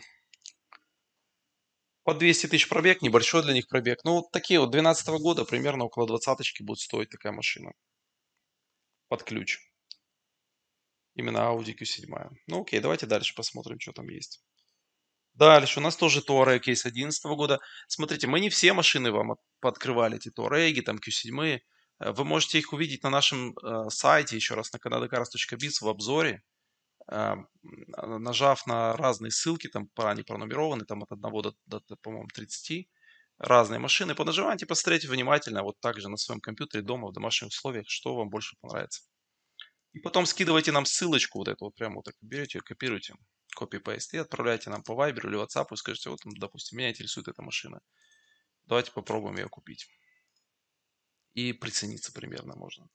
по 200 тысяч пробег, небольшой для них пробег. Ну, вот такие вот 12 -го года примерно около 20 будет стоить такая машина под ключ. Именно Audi Q7. Ну окей, давайте дальше посмотрим, что там есть. Дальше у нас тоже Туарег кейс 2011 года. Смотрите, мы не все машины вам подкрывали, эти Туареги, там Q7. Э, вы можете их увидеть на нашем э, сайте, еще раз, на kanadacars.biz в обзоре, э, нажав на разные ссылки, там они пронумерованы, там от 1 до, до, до по-моему, 30 разные машины. Понажимайте, посмотрите внимательно, вот так же на своем компьютере дома, в домашних условиях, что вам больше понравится. И потом скидывайте нам ссылочку вот эту, вот прямо вот так берете, копируйте копипейст, и отправляйте нам по Viber или WhatsApp и скажите, вот, допустим, меня интересует эта машина. Давайте попробуем ее купить. И прицениться примерно можно.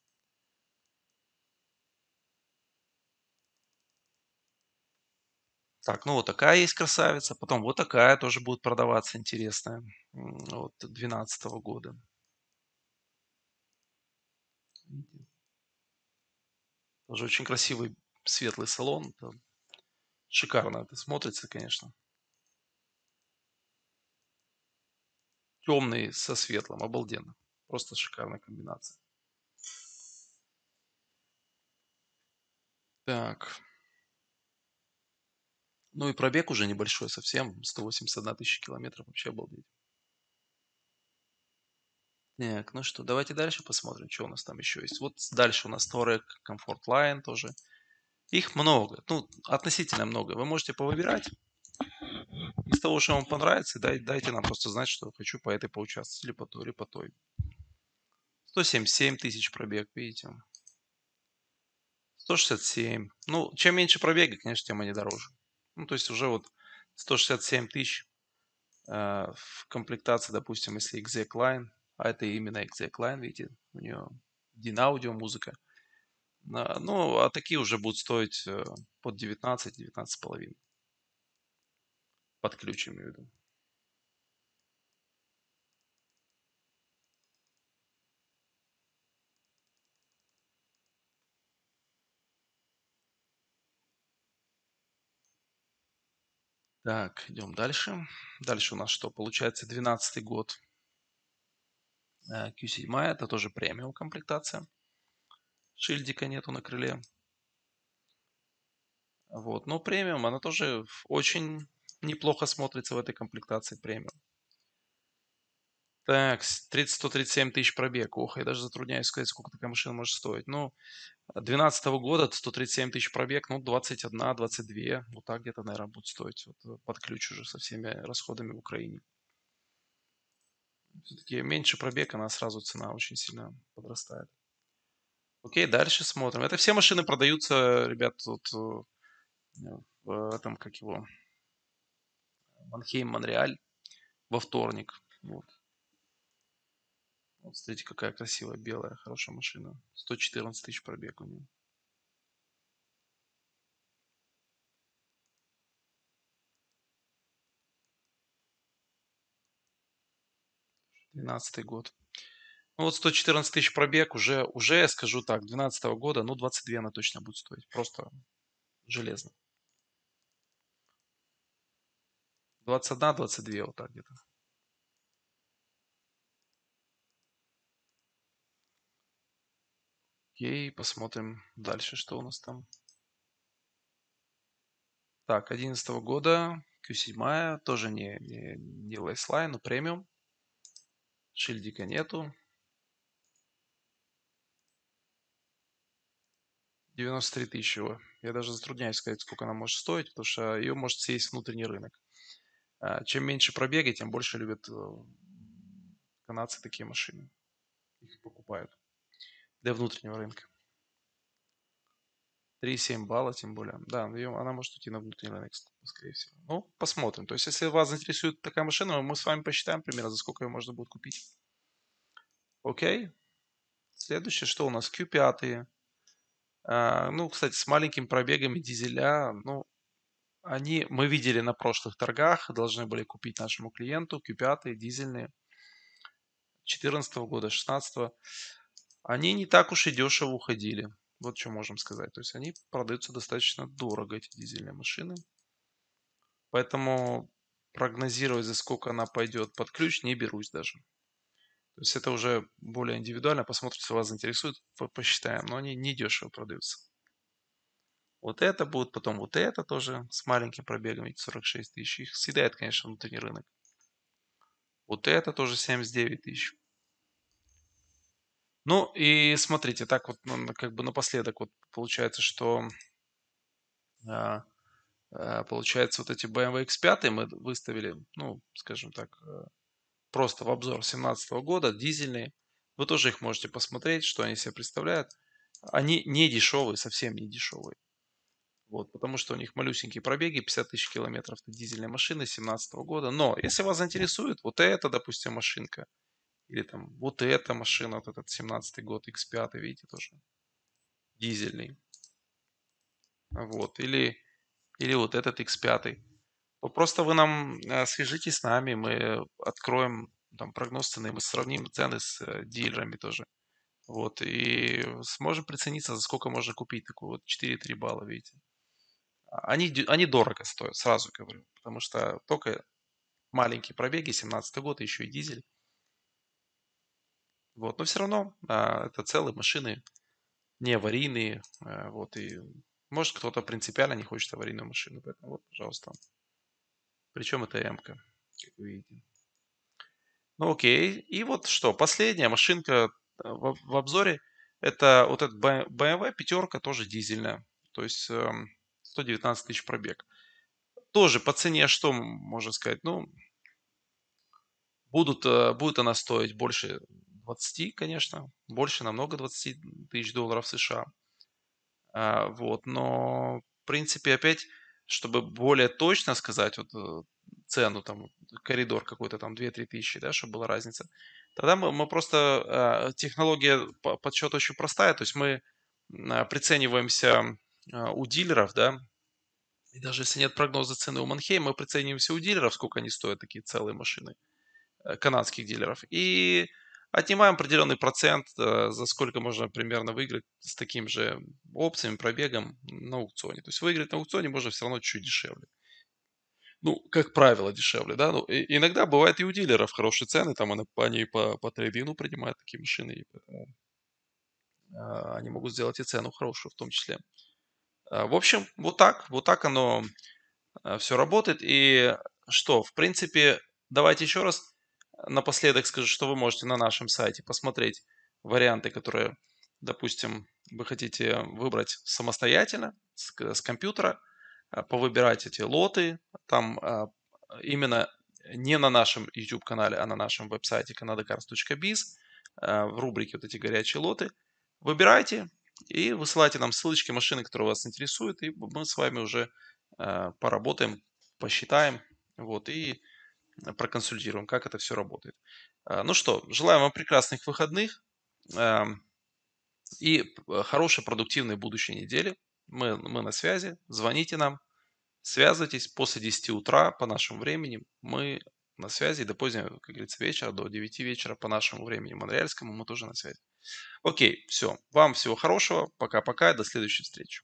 Так, ну вот такая есть красавица. Потом вот такая тоже будет продаваться интересная. Вот 12 -го года. Тоже очень красивый светлый салон. Шикарно это смотрится, конечно. Темный со светлым, обалденно. Просто шикарная комбинация. Так. Ну и пробег уже небольшой совсем. 181 тысяча километров. Вообще обалдеть. Так, ну что, давайте дальше посмотрим, что у нас там еще есть. Вот дальше у нас Touareg Comfort Line тоже. Их много, ну, относительно много. Вы можете повыбирать. Из того, что вам понравится, дай, дайте нам просто знать, что хочу по этой поучаствовать, или по той, или по той. 177 тысяч пробег, видите. 167. Ну, чем меньше пробега, конечно, тем они дороже. Ну, то есть уже вот 167 тысяч э, в комплектации, допустим, если exec line, а это именно exec line, видите, у нее DIN музыка, а, ну, а такие уже будут стоить э, под 19, 19,5. Под ключ я в Так, идем дальше. Дальше у нас что? Получается 12 год. Э, Q7, это тоже премиум комплектация шильдика нету на крыле. Вот. Но премиум, она тоже очень неплохо смотрится в этой комплектации премиум. Так, 30, 137 тысяч пробег. Ох, я даже затрудняюсь сказать, сколько такая машина может стоить. Ну, 2012 -го года 137 тысяч пробег, ну, 21, 22. Вот так где-то, наверное, будет стоить. Вот, э, под ключ уже со всеми расходами в Украине. Все-таки меньше пробег, она сразу цена очень сильно подрастает. Окей, дальше смотрим. Это все машины продаются, ребят, вот э, э, в этом, как его, Манхейм, Монреаль во вторник. Вот. вот. Смотрите, какая красивая белая, хорошая машина. 114 тысяч пробег у нее. Двенадцатый год. Ну вот 114 тысяч пробег уже, уже, я скажу так, 2012 года, ну 22 она точно будет стоить. Просто железно. 21-22 вот так где-то. Окей, посмотрим дальше, что у нас там. Так, 11 года, Q7, тоже не, не, не лейслайн, но премиум. Шильдика нету. 93 тысячи Я даже затрудняюсь сказать, сколько она может стоить, потому что ее может съесть внутренний рынок. А, чем меньше пробега тем больше любят э, канадцы такие машины. Их покупают для внутреннего рынка. 3,7 балла, тем более. Да, ну, она может уйти на внутренний рынок, скорее всего. Ну, посмотрим. То есть, если вас интересует такая машина, мы с вами посчитаем примерно, за сколько ее можно будет купить. Окей. Следующее, что у нас? Q5. А, ну, кстати, с маленькими пробегами дизеля, ну, они, мы видели на прошлых торгах, должны были купить нашему клиенту Q5 дизельные 2014 года, 2016. Они не так уж и дешево уходили. Вот что можем сказать. То есть они продаются достаточно дорого, эти дизельные машины. Поэтому прогнозировать, за сколько она пойдет под ключ, не берусь даже. То есть это уже более индивидуально, посмотрим, что вас заинтересует, посчитаем, но они не дешево продаются. Вот это будет, потом вот это тоже с маленьким пробегом, видите, 46 тысяч. Их съедает, конечно, внутренний рынок. Вот это тоже 79 тысяч. Ну и смотрите, так вот ну, как бы напоследок вот получается, что а, а, получается вот эти BMW X5 мы выставили, ну, скажем так, э, просто в обзор 2017 года, дизельные. Вы тоже их можете посмотреть, что они себе представляют. Они не дешевые, совсем не дешевые. Вот, потому что у них малюсенькие пробеги, 50 тысяч километров это дизельная машина 2017 года. Но если вас заинтересует вот эта, допустим, машинка, или там вот эта машина, вот этот 17 год, X5, видите, тоже дизельный. Вот, или, или вот этот X5 ну, просто вы нам э, свяжитесь с нами, мы откроем там прогноз цены, мы сравним цены с э, дилерами тоже. Вот, и сможем прицениться, за сколько можно купить такую вот 4-3 балла, видите. А, они, они дорого стоят, сразу говорю, потому что только маленькие пробеги, 17 год, еще и дизель. Вот, но все равно а, это целые машины, не аварийные, а, вот, и может кто-то принципиально не хочет аварийную машину, поэтому вот, пожалуйста. Причем это М, как вы видите. Ну окей. И вот что, последняя машинка э, в, в обзоре. Это вот этот BMW пятерка, тоже дизельная. То есть 119 эм, тысяч пробег. Тоже по цене, что можно сказать, ну, будут, э, будет она стоить больше 20, конечно, больше намного 20 тысяч долларов США. А, вот, но, в принципе, опять чтобы более точно сказать вот э, цену, там, коридор какой-то, там, 2-3 тысячи, да, чтобы была разница, тогда мы, мы просто, э, технология э, подсчета очень простая, то есть мы прицениваемся у дилеров, да, и даже если нет прогноза цены у Манхей мы прицениваемся у дилеров, сколько они стоят, такие целые машины, канадских дилеров, и Отнимаем определенный процент, э, за сколько можно примерно выиграть с таким же опциями, пробегом на аукционе. То есть выиграть на аукционе можно все равно чуть дешевле. Ну, как правило, дешевле, да. Ну, и, иногда бывает и у дилеров хорошие цены, там они, они по, по трейдину принимают такие машины, и поэтому э, они могут сделать и цену хорошую в том числе. Э, в общем, вот так, вот так оно э, а, все работает. И что, в принципе, давайте еще раз Напоследок скажу, что вы можете на нашем сайте посмотреть варианты, которые, допустим, вы хотите выбрать самостоятельно с, с компьютера, а, повыбирать эти лоты, там а, именно не на нашем YouTube-канале, а на нашем веб-сайте canadacars.biz а, в рубрике вот эти горячие лоты. Выбирайте и высылайте нам ссылочки машины, которые вас интересуют, и мы с вами уже поработаем, посчитаем, вот, и проконсультируем, как это все работает. А, ну что, желаем вам прекрасных выходных эм, и э, хорошей, продуктивной будущей недели. Мы, мы на связи, звоните нам, связывайтесь после 10 утра по нашему времени. Мы на связи до позднего, как говорится, вечера, до 9 вечера по нашему времени монреальскому мы тоже на связи. Окей, все. Вам всего хорошего. Пока-пока. До следующей встречи.